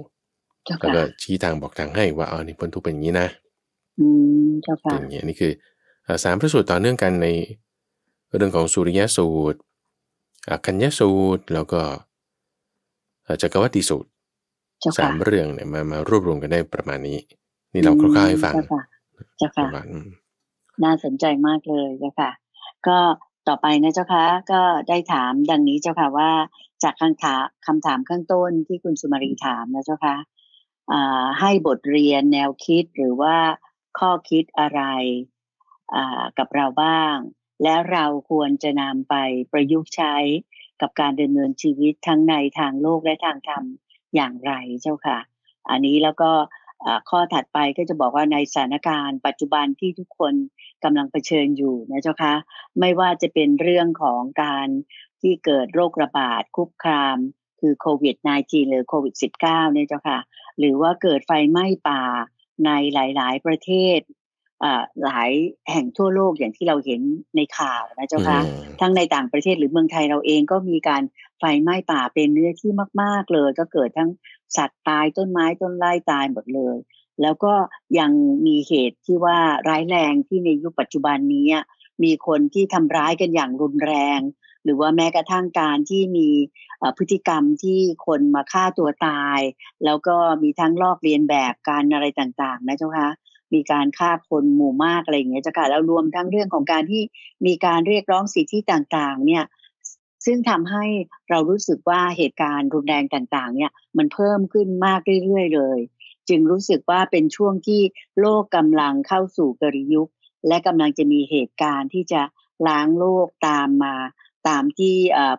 แล้วก็ชี้ทางบอกทางให้ว่าอ๋อนี่พ้นทุกเป็นอย่างนี้นะเป็นอย่างนี้นี่คือสามพระสูตรต่อเนื่องกันใน เรื่องของสุริยสูตรอคัญญสูตรแล้วก็จักรวัติสูตรสามเรื่องเนี่ยมามารวบรวมกันได้ประมาณนี้นี่เราคร่าวๆให้ฟังจ้าค่ะน่าสนใจมากเลยเจ้าค่ะ ก็ต่อไปนะเจ้าค่ะก็ได้ถามดังนี้เจ้าค่ะว่า จากคำถามคำถามข้างต้นที่คุณสุมารีถามนะเจ้าค่ะให้บทเรียนแนวคิดหรือว่าข้อคิดอะไรกับเราบ้าง และเราควรจะนำไปประยุกต์ใช้กับการดำเนินชีวิตทั้งในทางโลกและทางธรรมอย่างไรเจ้าค่ะ อันนี้แล้วก็ข้อถัดไปก็จะบอกว่าในสถานการณ์ปัจจุบันที่ทุกคนกำลังเผชิญอยู่นะเจ้าคะไม่ว่าจะเป็นเรื่องของการที่เกิดโรคระบาดคุกคาม คือโควิด -19 หรือโควิด -19 เนี่ยเจ้าค่ะหรือว่าเกิดไฟไหม้ป่าในหลายๆประเทศหลายแห่งทั่วโลกอย่างที่เราเห็นในข่าวนะเจ้าค่ะทั้งในต่างประเทศหรือเมืองไทยเราเองก็มีการไฟไหม้ป่าเป็นเนื้อที่มาก ๆเลยก็เกิดทั้งสัตว์ตายต้นไม้ต้นไร่ตายหมดเลย แล้วก็ยังมีเหตุที่ว่าร้ายแรงที่ในยุคปัจจุบันนี้มีคนที่ทำร้ายกันอย่างรุนแรง หรือว่าแม้กระทั่งการที่มีพฤติกรรมที่คนมาฆ่าตัวตาย แล้วก็มีทั้งลอกเรียนแบบการอะไรต่างๆนะเจ้าคะมีการฆ่าคนหมู่มากอะไรอย่างเงี้ยจ้าค่ะแล้วรวมทั้งเรื่องของการที่มีการเรียกร้องสิทธิต่างๆ เนี่ยซึ่งทำให้เรารู้สึกว่าเหตุการณ์รุนแรงต่างๆเนี่ย มันเพิ่มขึ้นมากเรื่อยๆเลย จึงรู้สึกว่าเป็นช่วงที่โลกกำลังเข้าสู่กริยุคและกำลังจะมีเหตุการณ์ที่จะล้างโลกตามมาตามที่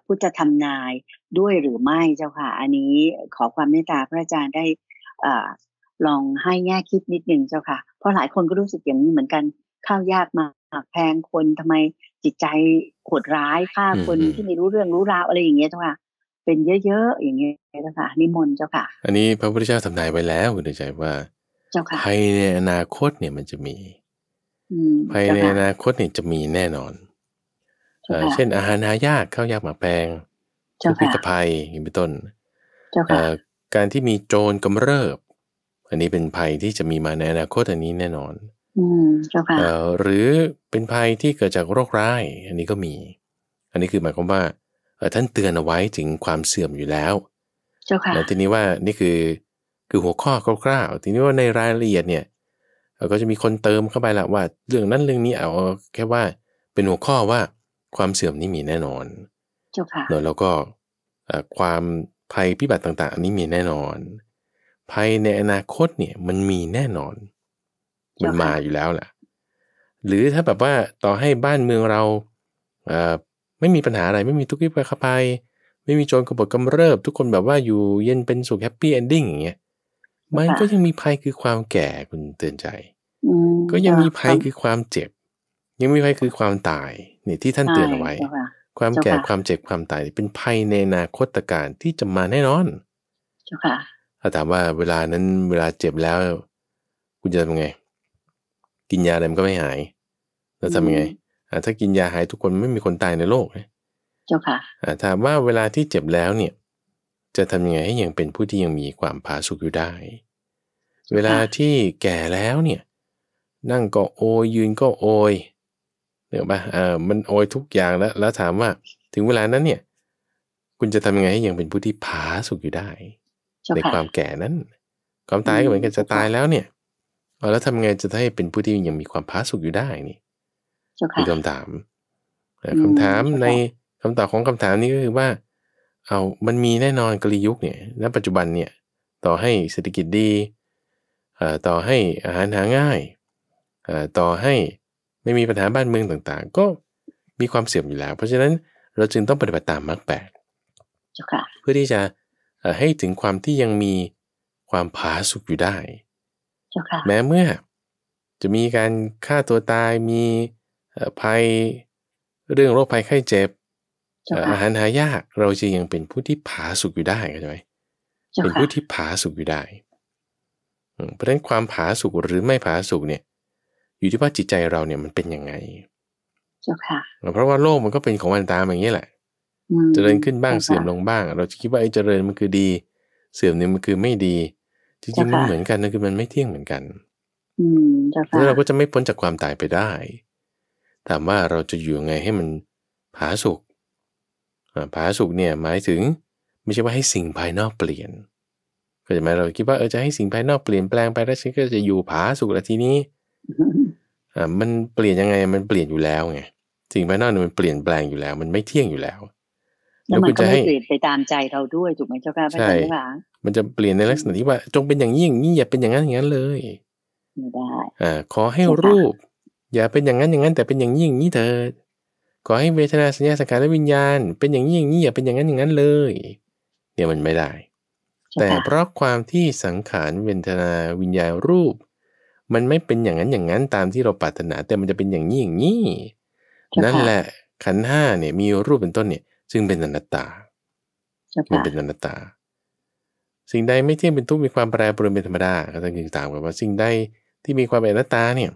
พุทธธรรมนายด้วยหรือไม่เจ้าค่ะอันนี้ขอความเมตตาพระอาจารย์ได้ลองให้แง่คิดนิดนึงเจ้าค่ะ เพราะหลายคนก็รู้สึกอย่างนี้เหมือนกันข้าวยากมากแพงคนทำไมจิตใจโหดร้ายฆ่าคนที่ไม่รู้เรื่องรู้ราวอะไรอย่างเงี้ยเจ้าค่ะเป็นเยอะ ๆ อย่างเงี้ยเจ้าค่ะนิมนต์เจ้าค่ะ อันนี้พระพุทธเจ้าทำนายไว้แล้วคุณใจว่า เจ้าค่ะภายในอนาคตเนี่ยมันจะมีภายในอนาคตเนี่ยจะมีแน่นอนเช่น อาหารหายากข้าวยากหมากแพงผู้พิษภัยอย่างเป็นต้นการที่มีโจรกำเริบ อันนี้เป็นภัยที่จะมีมาในอนาคตอันนี้แน่นอนหรือเป็นภัยที่เกิดจากโรคร้ายอันนี้ก็มี อันนี้คือหมายความว่าท่านเตือนเอาไว้ถึงความเสื่อมอยู่แล้วเจ้าค่ะทีนี้ว่านี่คือคือหัวข้อคร่าวๆ ทีนี้ว่าในรายละเอียดเนี่ยก็จะมีคนเติมเข้าไปละว่า เรื่องนั้นเรื่องนี้เอาแค่ว่าเป็นหัวข้อว่าความเสื่อมนี้มีแน่นอนเจ้าค่ะแล้วก็ความภัยพิบัติต่าง ๆ อันนี้มีแน่นอนภัยในอนาคตเนี่ยมันมีแน่นอนมันมาอยู่แล้วแหละหรือถ้าแบบว่าต่อให้บ้านเมืองเราเไม่มีปัญหาอะไรไม่มีทุกข์ยากกระไปไม่มีโจรกบฏกำเริบ ทุกคนแบบว่าอยู่เย็นเป็นสุขแฮปปี้เอนดิ้งอย่างเงี้ยมันก็ยังมีภัยคือความแก่คุณเตือนใจก็ยังมีภัยคือความเจ็บ ยังมีภัยคือความตายนี่ที่ท่านเตือนเอาไว้ ความแก่ความเจ็บความตายเป็นภัยในอนาคตการที่จะมาแน่นอนถ้าถามว่าเวลานั้นเวลาเจ็บแล้ว คุณจะทำไงกินยาอะไรมันก็ไม่หายเราทำยังไง ถ้ากินยาหายทุกคนไม่มีคนตายในโลกนะเจ้าค่ะถามว่าเวลาที่เจ็บแล้วเนี่ย จะทำยังไงให้ยังเป็นผู้ที่ยังมีความผาสุกอยู่ได้ เวลาที่แก่แล้วเนี่ยนั่งก็โอยยืนก็โอยเนี่ยปะเออมันโอยทุกอย่างแล้ว แล้วถามว่าถึงเวลานั้นเนี่ยคุณจะทำยังไงให้ยังเป็นผู้ที่ผาสุกอยู่ได้ ในความแก่นั้น ความตายก็เหมือนกันจะตายแล้วเนี่ยแล้วทำไงจะให้เป็นผู้ที่ยังมีความพาสุกอยู่ได้นี่คือคำถามคำถามในคำตอบของคำถามนี้ ก็คือว่าเอามันมีแน่นอนกลียุคเนี่ยณปัจจุบันเนี่ยต่อให้เศรษฐกิจดีต่อให้อาหารหาง่ายต่อให้ไม่มีปัญหาบ้านเมืองต่างๆ ก็มีความเสื่อมอยู่แล้ว เพราะฉะนั้นเราจึงต้องปฏิบัติตามมรรคแปดเพื่อที่จะให้ถึงความที่ยังมีความผาสุกอยู่ได้แม้เมื่อจะมีการฆ่าตัวตายมีภัยเรื่องโรคภัยไข้เจ็บอาหารหายากเราจะยังเป็นผู้ที่ผาสุกอยู่ได้ใช่ไหมเป็นผู้ที่ผาสุกอยู่ได้เพราะฉะนั้นความผาสุกหรือไม่ผาสุกเนี่ย อยู่ที่ว่าจิตใจเราเนี่ยมันเป็นยังไงเพราะว่าโลกมันก็เป็นของมันตามอย่างนี้แหละเจริญขึ้นบ้างเสื่อมลงบ้าง เราจะคิดว่าไอ้เจริญมันคือดีเสื่อมเนี่ยมันคือไม่ดีจริงๆมันเหมือนกันนะคือมันไม่เที่ยงเหมือนกันแล้วเราก็จะไม่พ้นจากความตายไปได้ถามว่าเราจะอยู่ไงให้มันผาสุกผาสุกเนี่ย หมายถึง ไม่ใช่ว่าให้สิ่งภายนอกเปลี่ยน ก็จะหมายเราคิดว่าเออจะให้สิ่งภายนอกเปลี่ยนแปลงไปแล้วฉันก็จะอยู่ผาสุกแล้วทีนี้อมันเปลี่ยนยังไง มันเปลี่ยนอยู่แล้วไง สิ่งภายนอกมันเปลี่ยนแปลงอยู่แล้ว มันไม่เที่ยงอยู่แล้วแล้วมันก็ให้เปลี่ยนไปตามใจเราด้วยถูกไหมเจ้าค่ะพช่ไรัหมมันจะเปลี่ยนในลักษณะที่ว่า จงเป็นอย่างนี้อย่างนี้อย่าเป็นอย่างนั้นอย่างนั้นเลย ไม่ได้อ่าขอให้รูป อย่าเป็นอย่างนั้นอย่างนั้น แต่เป็นอย่างนี้อย่างนี้เถิดขอให้เวทนาสัญญาสังขารและวิญญาณ เป็นอย่างนี้อย่างนี้อย่าเป็นอย่างนั้นอย่างนั้นเลย เนี่ยมันไม่ได้ แต่เพราะความที่สังขารเวทนาวิญญาณรูป มันไม่เป็นอย่างนั้นอย่างนั้น ตามที่เราปรารถนา แต่มันจะเป็นอย่างนี้อย่างนี้นั่นแหละขันห้าเนี่ย มีรูปเป็นต้นเนี่ยซึ่งเป็นอนัตตา มันเป็นอนัตตา สิ่งใดไม่เที่ยงเป็นทุกข์มีความแปรปรวนเป็นธรรมดาก็ต้องยิงตามกันว่าสิ่งใดที่มีความเป็นอนัตตาเนี่ย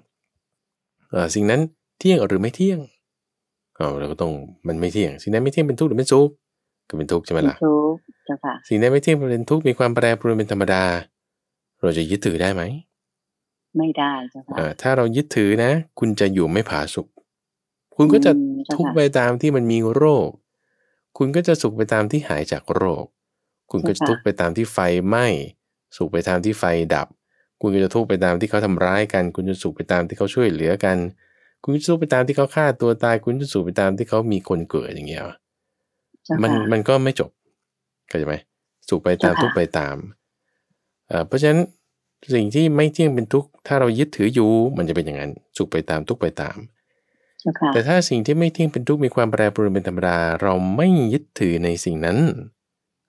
สิ่งนั้นเที่ยงหรือไม่เที่ยงเราก็ต้องมันไม่เที่ยง สิ่งนั้นไม่เที่ยงเป็นทุกข์หรือเป็นสุขก็เป็นทุกข์ใช่ไหมล่ะทุกข์ค่ะ สิ่งนั้นไม่เที่ยงเป็นทุกข์มีความแปรปรวนเป็นธรรมดา เราจะยึดถือได้ไหม ไม่ได้จ้ะค่ะถ้าเรายึดถือนะ คุณจะอยู่ไม่ผาสุข คุณก็จะทุกข์ไปตามที่มันมีโรคคุณก็จะสุขไปตามที่หายจากโรค คุณก็จะทุกข์ไปตามที่ไฟไหม้ สุขไปตามที่ไฟดับ คุณก็จะทุกข์ไปตามที่เขาทำร้ายกัน คุณจะสุขไปตามที่เขาช่วยเหลือกัน คุณจะสุขไปตามที่เขาฆ่าตัวตาย คุณจะสุขไปตามที่เขามีคนเกิดอย่างเงี้ย มันมันก็ไม่จบเข้าใจไหมสุขไปตามทุกข์ไปตาม เพราะฉะนั้นสิ่งที่ไม่เที่ยงเป็นทุกข์ ถ้าเรายึดถืออยู่มันจะเป็นอย่างนั้น สุขไปตามทุกข์ไปตามแต่ถ้าสิ่งที่ไม่เที่ยงเป็นทุกข์มีความแปรปรวนเป็นธรรมดาเราไม่ยึดถือในสิ่งนั้น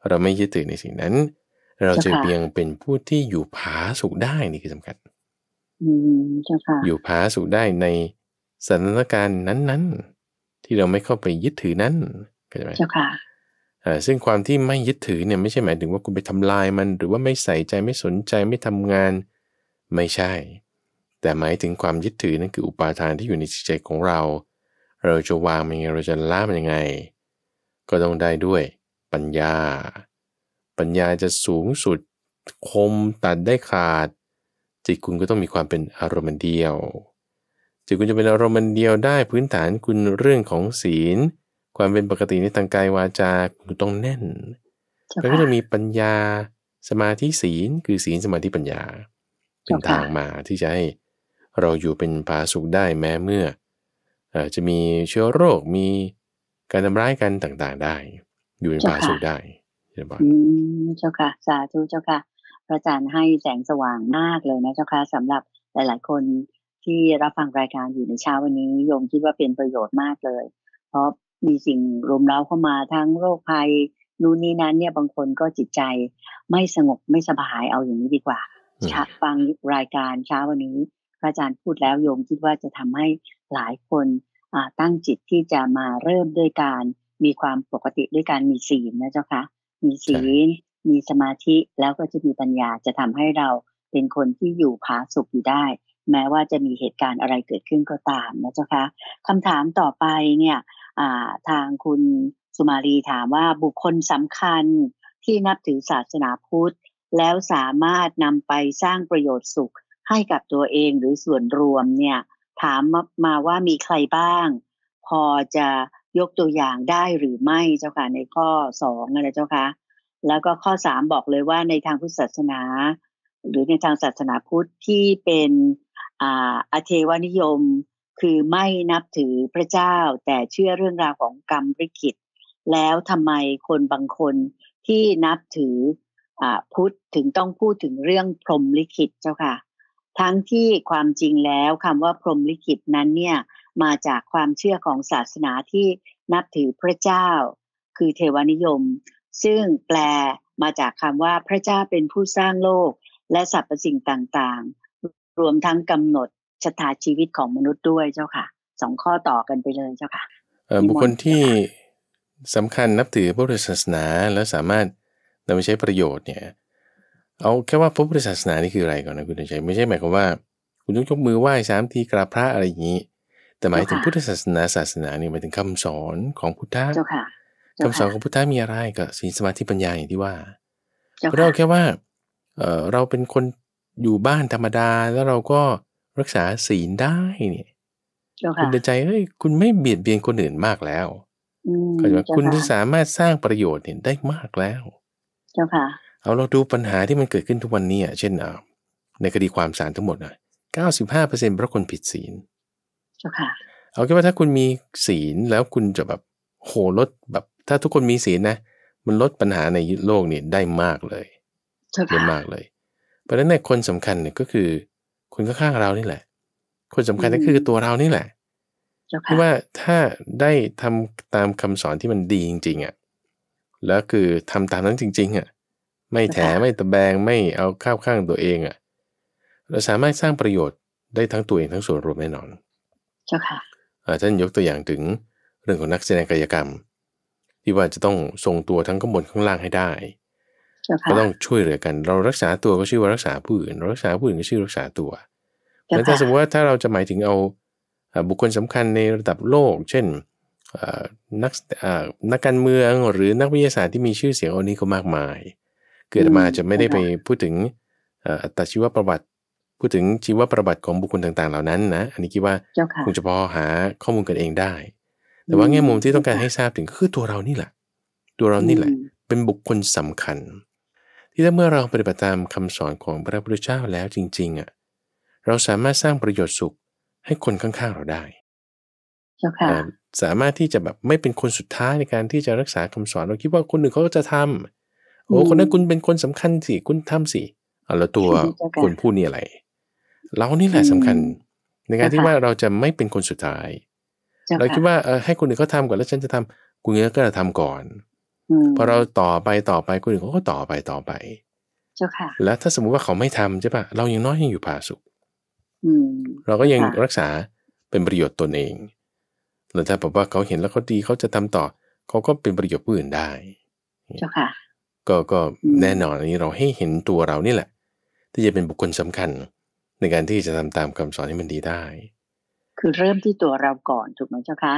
เราไม่ยึดถือในสิ่งนั้น เราจะเพียงเป็นผู้ที่อยู่ผาสุขได้นี่คือสำคัญอยู่ผาสุขได้ในสถานการณ์นั้น ๆ ที่เราไม่เข้าไปยึดถือนั้นเข้าใจไหมเจ้าค่ะซึ่งความที่ไม่ยึดถือเนี่ยไม่ใช่หมายถึงว่าคุณไปทำลายมัน หรือว่าไม่ใส่ใจไม่สนใจไม่ทำงานไม่ใช่แต่หมายถึงความยึดถือนั่นคืออุปาทานที่อยู่ในจิตใจของเรา เราจะวางมันยังไงเราจะละมันยังไง ก็ต้องได้ด้วยปัญญา ปัญญาจะสูงสุด คมตัดได้ขาดจิตคุณก็ต้องมีความเป็นอารมณ์เดียวจิตคุณจะเป็นอารมณ์เดียวได้พื้นฐานคุณเรื่องของศีล ความเป็นปกติในทางกายวาจาคุณต้องแน่นเันก็จะมีปัญญาสมาธิศีลคือศีลสมาธิปัญญาเป็นทางมาที่จะให้เราอยู่เป็นผาสุกได้แม้เมื่อ จะมีเชื้อโรคมีการทำร้ายกันต่างๆได้ อยู่เป็นาสุกได้เจ้าค่ะเจ้าค่ะสาธุเจ้าค่ะพระอาจารย์ให้แสงสว่างมากเลยนะเจ้าค่ะสำหรับหลายๆคนที่รับฟังรายการอยู่ในเช้าวันนี้โยมคิดว่าเป็นประโยชน์มากเลย เพราะมีสิ่งรุมเร้าเข้ามาทั้งโรคภัยนู่นนี่นั้นเนี่ยบางคนก็จิตใจ ไม่สงบไม่สบายเอาอย่างนี้ดีกว่าฟังรายการเช้าวันนี้พระอาจารย์พูดแล้วโยมคิดว่าจะทำให้หลายคนตั้งจิตที่จะมาเริ่มด้วยการมีความปกติด้วยการมีศีลนะเจ้าคะมีศีลมีสมาธิแล้วก็จะมีปัญญา จะทำให้เราเป็นคนที่อยู่ผาสุขอยู่ได้ แม้ว่าจะมีเหตุการณ์อะไรเกิดขึ้นก็ตามนะเจ้าคะคำถามต่อไปเนี่ยทางคุณสุมาลีถามว่าบุคคลสำคัญที่นับถือศาสนาพุทธแล้วสามารถนำไปสร้างประโยชน์สุขให้กับตัวเองหรือส่วนรวมเนี่ยถามมาว่ามีใครบ้าง พอจะยกตัวอย่างได้หรือไม่เจ้าค่ะในข้อสองนะเจ้าค่ะแล้วก็ข้อสามบอกเลยว่าในทางพุทธศาสนา หรือในทางศาสนาพุทธที่เป็นอาเทวนิยม คือไม่นับถือพระเจ้า แต่เชื่อเรื่องราวของกรรมวิกิตแล้วทำไมคนบางคนที่นับถืออพุทธถึงต้องพูดถึงเรื่องพรหมลิขิตเจ้าค่ะทั้งที่ความจริงแล้วคำว่าพรหมลิขิตนั้นเนี่ยมาจากความเชื่อของศาสนาที่นับถือพระเจ้า คือเทวนิยม ซึ่งแปลมาจากคำว่าพระเจ้าเป็นผู้สร้างโลก และสรรพสิ่งต่างๆ รวมทั้งกำหนดชะตาชีวิตของมนุษย์ด้วยเจ้าค่ะสองข้อต่อกันไปเลยเจ้าค่ะบุคคลที่สำคัญนับถือพระพุทธศาสนา และสามารถนำไปใช้ประโยชน์เนี่ยเอาแค่ว่าพระพุทธศาสนานี่คืออะไรก่อนนะคุณใจไม่ใช่หมายความว่าคุณต้องยกมือไหว้สามทีกราบพระอะไรอย่างนี้ แต่หมายถึงพุทธศาสนาศาสนานี่หมายถึงคำสอนของพุทธะคำสอนของพุทธะมีอะไรก็ศีลสมาธิปัญญาอย่างที่ว่าเราแค่ว่าเราเป็นคนอยู่บ้านธรรมดา แล้วเราก็รักษาศีลได้เนี่ยคุณใจเฮ้ยคุณไม่เบียดเบียนคนอื่นมากแล้วก็จะว่าคุณสามารถสร้างประโยชน์เนี่ยได้มากแล้ว เจ้าค่ะเอาเราดูปัญหาที่มันเกิดขึ้นทุกวันนี้เช่นในคดีความศาลทั้งหมดนะ95%เปพราะคนผิดศีลเอาแค่ว่าถ้าคุณมีศีลแล้วคุณจะแบบโหลดแบบ ถ้าทุกคนมีศีลนะมันลดปัญหาในโลกเนี่ยได้มากเลยเยอะมากเลย เพราะฉะนั้นในคนสำคัญเนี่ยก็คือคนข้างเรานี่แหละ คนสำคัญก็คือตัวเรานี่แหละราะว่าถ้าได้ทำตามคำสอนที่มันดีจริงๆอะ่ะแล้วคือทำตามนั้นจริงๆอะ่ะไม่แถไม่ตะแบงไม่เอาข้าวข้างตัวเองอะ่ะเราสามารถสร้างประโยชน์ได้ทั้งตัวเองทั้งส่วนรวมแน่นอนเจ้าค่ะท่านยกตัวอย่างถึงเรื่องของนักแสดงกายกรรม ที่ว่าจะต้องทรงตัวทั้งข้างบนข้างล่างให้ได้ก็ต้องช่วยเหลือกัน เรารักษาตัวก็ชื่อว่ารักษาผู้อื่น รักษาผู้อื่นก็ชื่อรักษาตัวเหมือนถ้าสมมติว่าถ้าเราจะหมายถึงเอาบุคคลสำคัญในระดับโลก เช่นนักนักการเมืองหรือนักวิทยาศาสตร์ที่มีชื่อเสียงอันนี้ก็มากมายคืออาตมาจะไม่ได้ไปพูดถึงอัตชีวประวัติ พูดถึงชีวประวัติของบุคคลต่างๆ เหล่านั้นนะอันนี้คิดว่าคงจะพอหาข้อมูลกันเองได้ แต่ว่าแง่มุมที่ต้องการให้ทราบถึง คือตัวเรานี่แหละตัวเรานี่แหละ เป็นบุคคลสำคัญ ที่ถ้าเมื่อเราปฏิบัติตามคำสอนของพระพุทธเจ้าแล้วจริงๆอ่ะเราสามารถสร้างประโยชน์สุขให้คนข้างๆเราได้สามารถที่จะแบบไม่เป็นคนสุดท้ายในการที่จะรักษาคำสอนเราคิดว่าคนหนึ่งเขาจะทำโอ้ คนนั้นคุณเป็นคนสำคัญสิ คุณทำสิแล้วตัวคุณผู้นี่อะไร เรานี่แหละสำคัญ ในการที่ว่าเราจะไม่เป็นคนสุดท้ายเราคิดว่าเออให้คนอื่นเขาทำก่อนแล้วฉันจะทำ คุณเงี้ยก็จะทำก่อนพอเราต่อไปต่อไปคนอื่นเขาก็ต่อไปต่อไปเจ้าค่ะแล้วถ้าสมมุติว่าเขาไม่ทำใช่ปะเรายังน้อยยังอยู่ผาสุขเราก็ยังรักษาเป็นประโยชน์ตนเองแล้วถ้าบอกว่าเขาเห็นแล้วเขาดีเขาจะทำต่อ เขาก็เป็นประโยชน์ผู้อื่นได้ เจ้าค่ะก็ก็แน่นอนอันนี้เราให้เห็นตัวเรานี่แหละที่จะเป็นบุคคลสำคัญ ในการที่จะทำตามคำสอนให้มันดีได้ คือเริ่มที่ตัวเราก่อนถูกไหมเจ้าคะ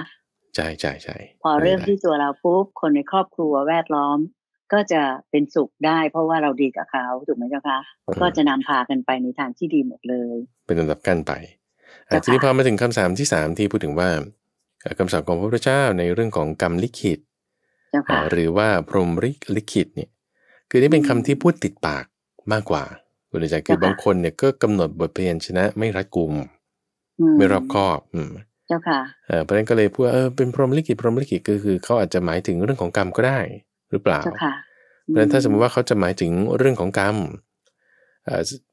ใช่ใช่ใช่พอเริ่มที่ตัวเราปุ๊บ คนในครอบครัวแวดล้อม ก็จะเป็นสุขได้ เพราะว่าเราดีกับเขา ถูกไหมเจ้าคะก็จะนำพากันไปในทางที่ดีหมดเลย เป็นลำดับกันไปทีนี้พอมาถึงคำสามที่สามที่พูดถึงว่าคำสอนของพระพุทธเจ้าในเรื่องของกรรมลิขิตหรือว่าพรหมลิขิตเนี่ยคือนี่เป็นคำที่พูดติดปากมากกว่าคุณอาจารย์คือบางคนเนี่ยก็กำหนดบทเพลงชนะไม่รัดกุมไม่รอบคอบเจ้าค่ะเพราะนั้นก็เลยพูดเออเป็นพรหมลิขิต พรหมลิขิตก็คือเขาอาจจะหมายถึงเรื่องของกรรมก็ได้ หรือเปล่าเพราะนั้นถ้าสมมติว่าเขาจะหมายถึงเรื่องของกรรมอ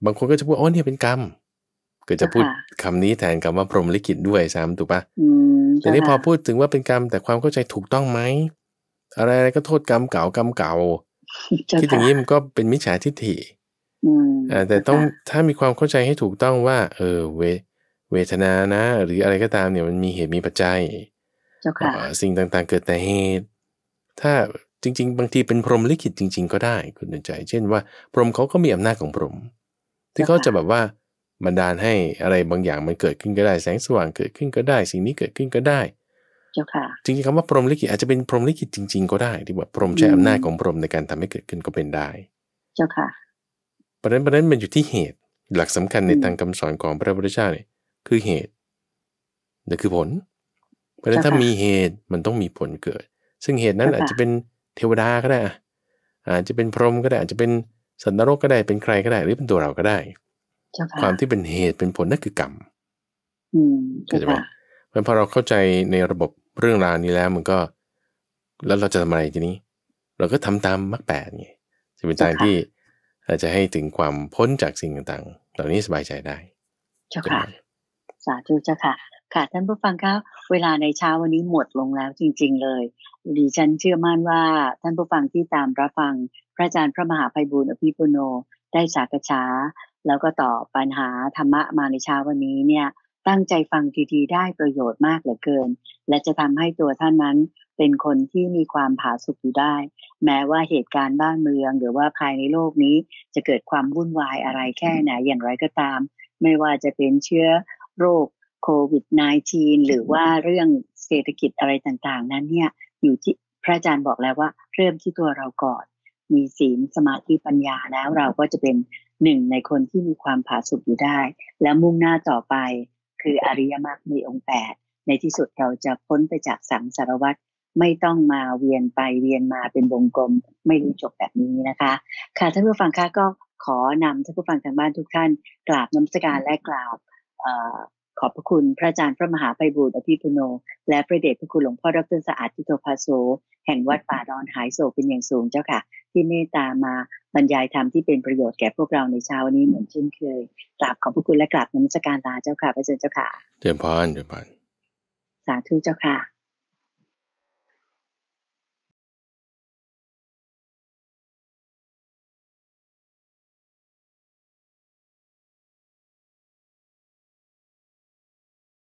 บางคนก็จะพูดอ๋อเนี่ยเป็นกรรมก็จะพูดคำนี้แทนคำว่าพรหมลิขิตด้วยซ้ำถูกปะแต่นี้พอพูดถึงว่าเป็นกรรม แต่ความเข้าใจถูกต้องไหมอะไรๆก็โทษกรรมเก่ากรรมเก่าคิดอย่างนี้มันก็เป็นมิจฉาทิฏฐิอ่าแต่ต้องถ้ามีความเข้าใจให้ถูกต้องว่า เออเวเวทนานะ หรืออะไรก็ตามเนี่ยมันมีเหตุมีปัจจัยสิ่งต่างๆเกิดแต่เหตุ ถ้าจริงๆบางทีเป็นพรหมลิขิตจริงๆก็ได้คุณใจ เช่นว่าพรหมเขาก็มีอำนาจของพรหมที่เขาจะแบบว่า บันดาลให้อะไรบางอย่างมันเกิดขึ้นก็ได้ แสงสว่างเกิดขึ้นก็ได้ สิ่งนี้เกิดขึ้นก็ได้จ้าค่ะจริงๆคำว่าพรหมลิขิตอาจจะเป็นพรหมลิขิตจริง ๆก็ได้ที่ว่าพรหมใช้อำนาจของพรหมในการทำให้เกิดขึ้นก็เป็นได้ เจ้าค่ะประเด็นประเด็นมันอยู่ที่เหตุ หลักสำคัญในทางคำสอนของพระพุทธเจ้าเนี่ยคือเหตุนี่นคือผลเพราะฉะนั้นถ้ามีเหตุมันต้องมีผลเกิด ซึ่งเหตุนั้นอาจจะเป็นเทวดาก็ได้อาจจะเป็นพรหมก็ได้อาจจะเป็นสัตว์นรกก็ได้เป็นใครก็ได้หรือเป็นตัวเราก็ได้ความที่เป็นเหตุเป็นผลนั่นคือกรรมเข้าใจไหมเพราะพอเราเข้าใจในระบบเรื่องราวนี้แล้วมันก็แล้วเราจะทำอะไรทีนี้ เราก็ทำตามมรรคแปดไงจะเป็นทางที่อาจจะให้ถึงความพ้นจากสิ่งต่างๆเหล่านี้สบายใจได้เจ้าค่ะสาธุเจ้าค่ะ ค่ะท่านผู้ฟังคะเวลาในเช้าวันนี้หมดลงแล้ว จริง ๆ เลยดิฉันเชื่อมั่นว่าท่านผู้ฟังที่ตามรับฟังพระอาจารย์พระมหาภัยบุญอภิปุโนได้สากษาแล้วก็ตอบปัญหาธรรมะมาในเช้าวันนี้เนี่ยตั้งใจฟังดีๆได้ประโยชน์มากเหลือเกิน และจะทำให้ตัวท่านนั้นเป็นคนที่มีความผาสุกอยู่ได้ แม้ว่าเหตุการณ์บ้านเมืองหรือว่าภายในโลกนี้จะเกิดความวุ่นวายอะไรแค่ไหนอย่างไรก็ตาม ไม่ว่าจะเป็นเชื้อโรคโควิด -19 หรือว่าเรื่องเศรษฐกิจอะไรต่างๆ นั้นเนี่ย อยู่ที่พระอาจารย์บอกแล้วว่าเริ่มที่ตัวเราก่อน มีศีลสมาธิปัญญาแล้วเราก็จะเป็นหนึ่งในคนที่มีความผาสุกอยู่ได้ และมุ่งหน้าต่อไปคืออริยมรรคมีองค์แปดในที่สุดเราจะพ้นไปจากสังสารวัฏไม่ต้องมาเวียนไปเวียนมาเป็นวงกลมไม่รู้จบแบบนี้นะคะค่ะท่านผู้ฟังคะก็ขอนำท่านผู้ฟังทางบ้านทุกท่าน กราบน้ำสการและกราบขอบพระคุณ พระอาจารย์พระมหาไพบูลอภิพุโน และพระเดชพระคุณหลวงพ่อดรสะอาดทิโตภาโซแห่งวัดป่าดอนหายโศกเป็นอย่างสูงเจ้าค่ะที่เมตตามาบรรยายธรรมที่เป็นประโยชน์แก่พวกเราในเช้าวันนี้เหมือนเช่นเคยกราบขอบพระคุณและกราบนมัสการตาเจ้าค่ะพระเจ้าค่ะเจิญพานเจิญพาน สาธุเจ้าค่ะ